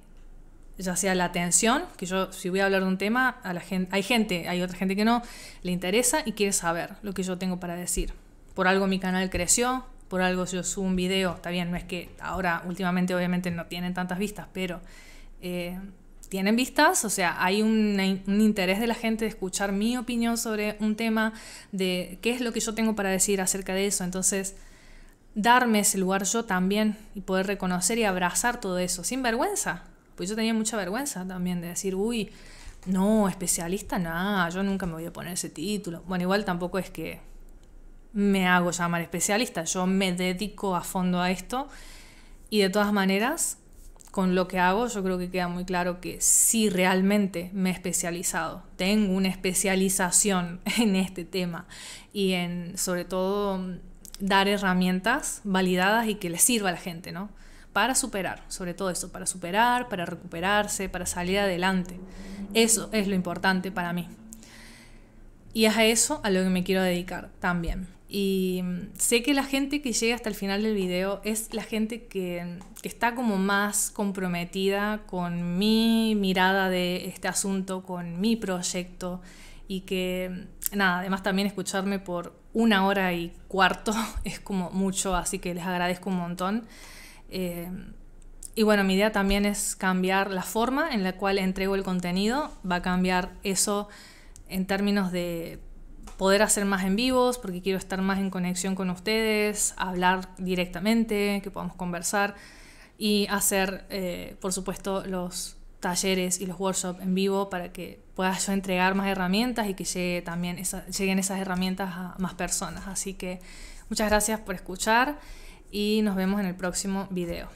ya sea la atención, que yo si voy a hablar de un tema, a la gente, hay gente, hay otra gente que no, le interesa y quiere saber lo que yo tengo para decir. Por algo mi canal creció, por algo yo subo un video, está bien, no es que ahora últimamente obviamente no tienen tantas vistas, pero eh, tienen vistas, o sea, hay un, interés de la gente de escuchar mi opinión sobre un tema, de qué es lo que yo tengo para decir acerca de eso. Entonces, darme ese lugar yo también y poder reconocer y abrazar todo eso, sin vergüenza. Pues yo tenía mucha vergüenza también de decir, uy, no, especialista, nada, yo nunca me voy a poner ese título. Bueno, igual tampoco es que me hago llamar especialista, yo me dedico a fondo a esto y de todas maneras con lo que hago, yo creo que queda muy claro que sí realmente me he especializado. Tengo una especialización en este tema y en, sobre todo, dar herramientas validadas y que les sirva a la gente, ¿no? Para superar, sobre todo eso, para superar, para recuperarse, para salir adelante. Eso es lo importante para mí. Y es a eso a lo que me quiero dedicar también. Y mm, sé que la gente que llega hasta el final del video es la gente mm, que, está como más comprometida con mi mirada de este asunto, con mi proyecto y que, mm, nada, además también escucharme por una hora y cuarto es como mucho, así que les agradezco un montón. Eh, y bueno, mi idea también es cambiar la forma en la cual entrego el contenido, va a cambiar eso en términos de poder hacer más en vivos, porque quiero estar más en conexión con ustedes, hablar directamente, que podamos conversar y hacer, eh, por supuesto, los talleres y los workshops en vivo para que pueda yo entregar más herramientas y que llegue también lleguen esas herramientas a más personas. Así que muchas gracias por escuchar y nos vemos en el próximo video.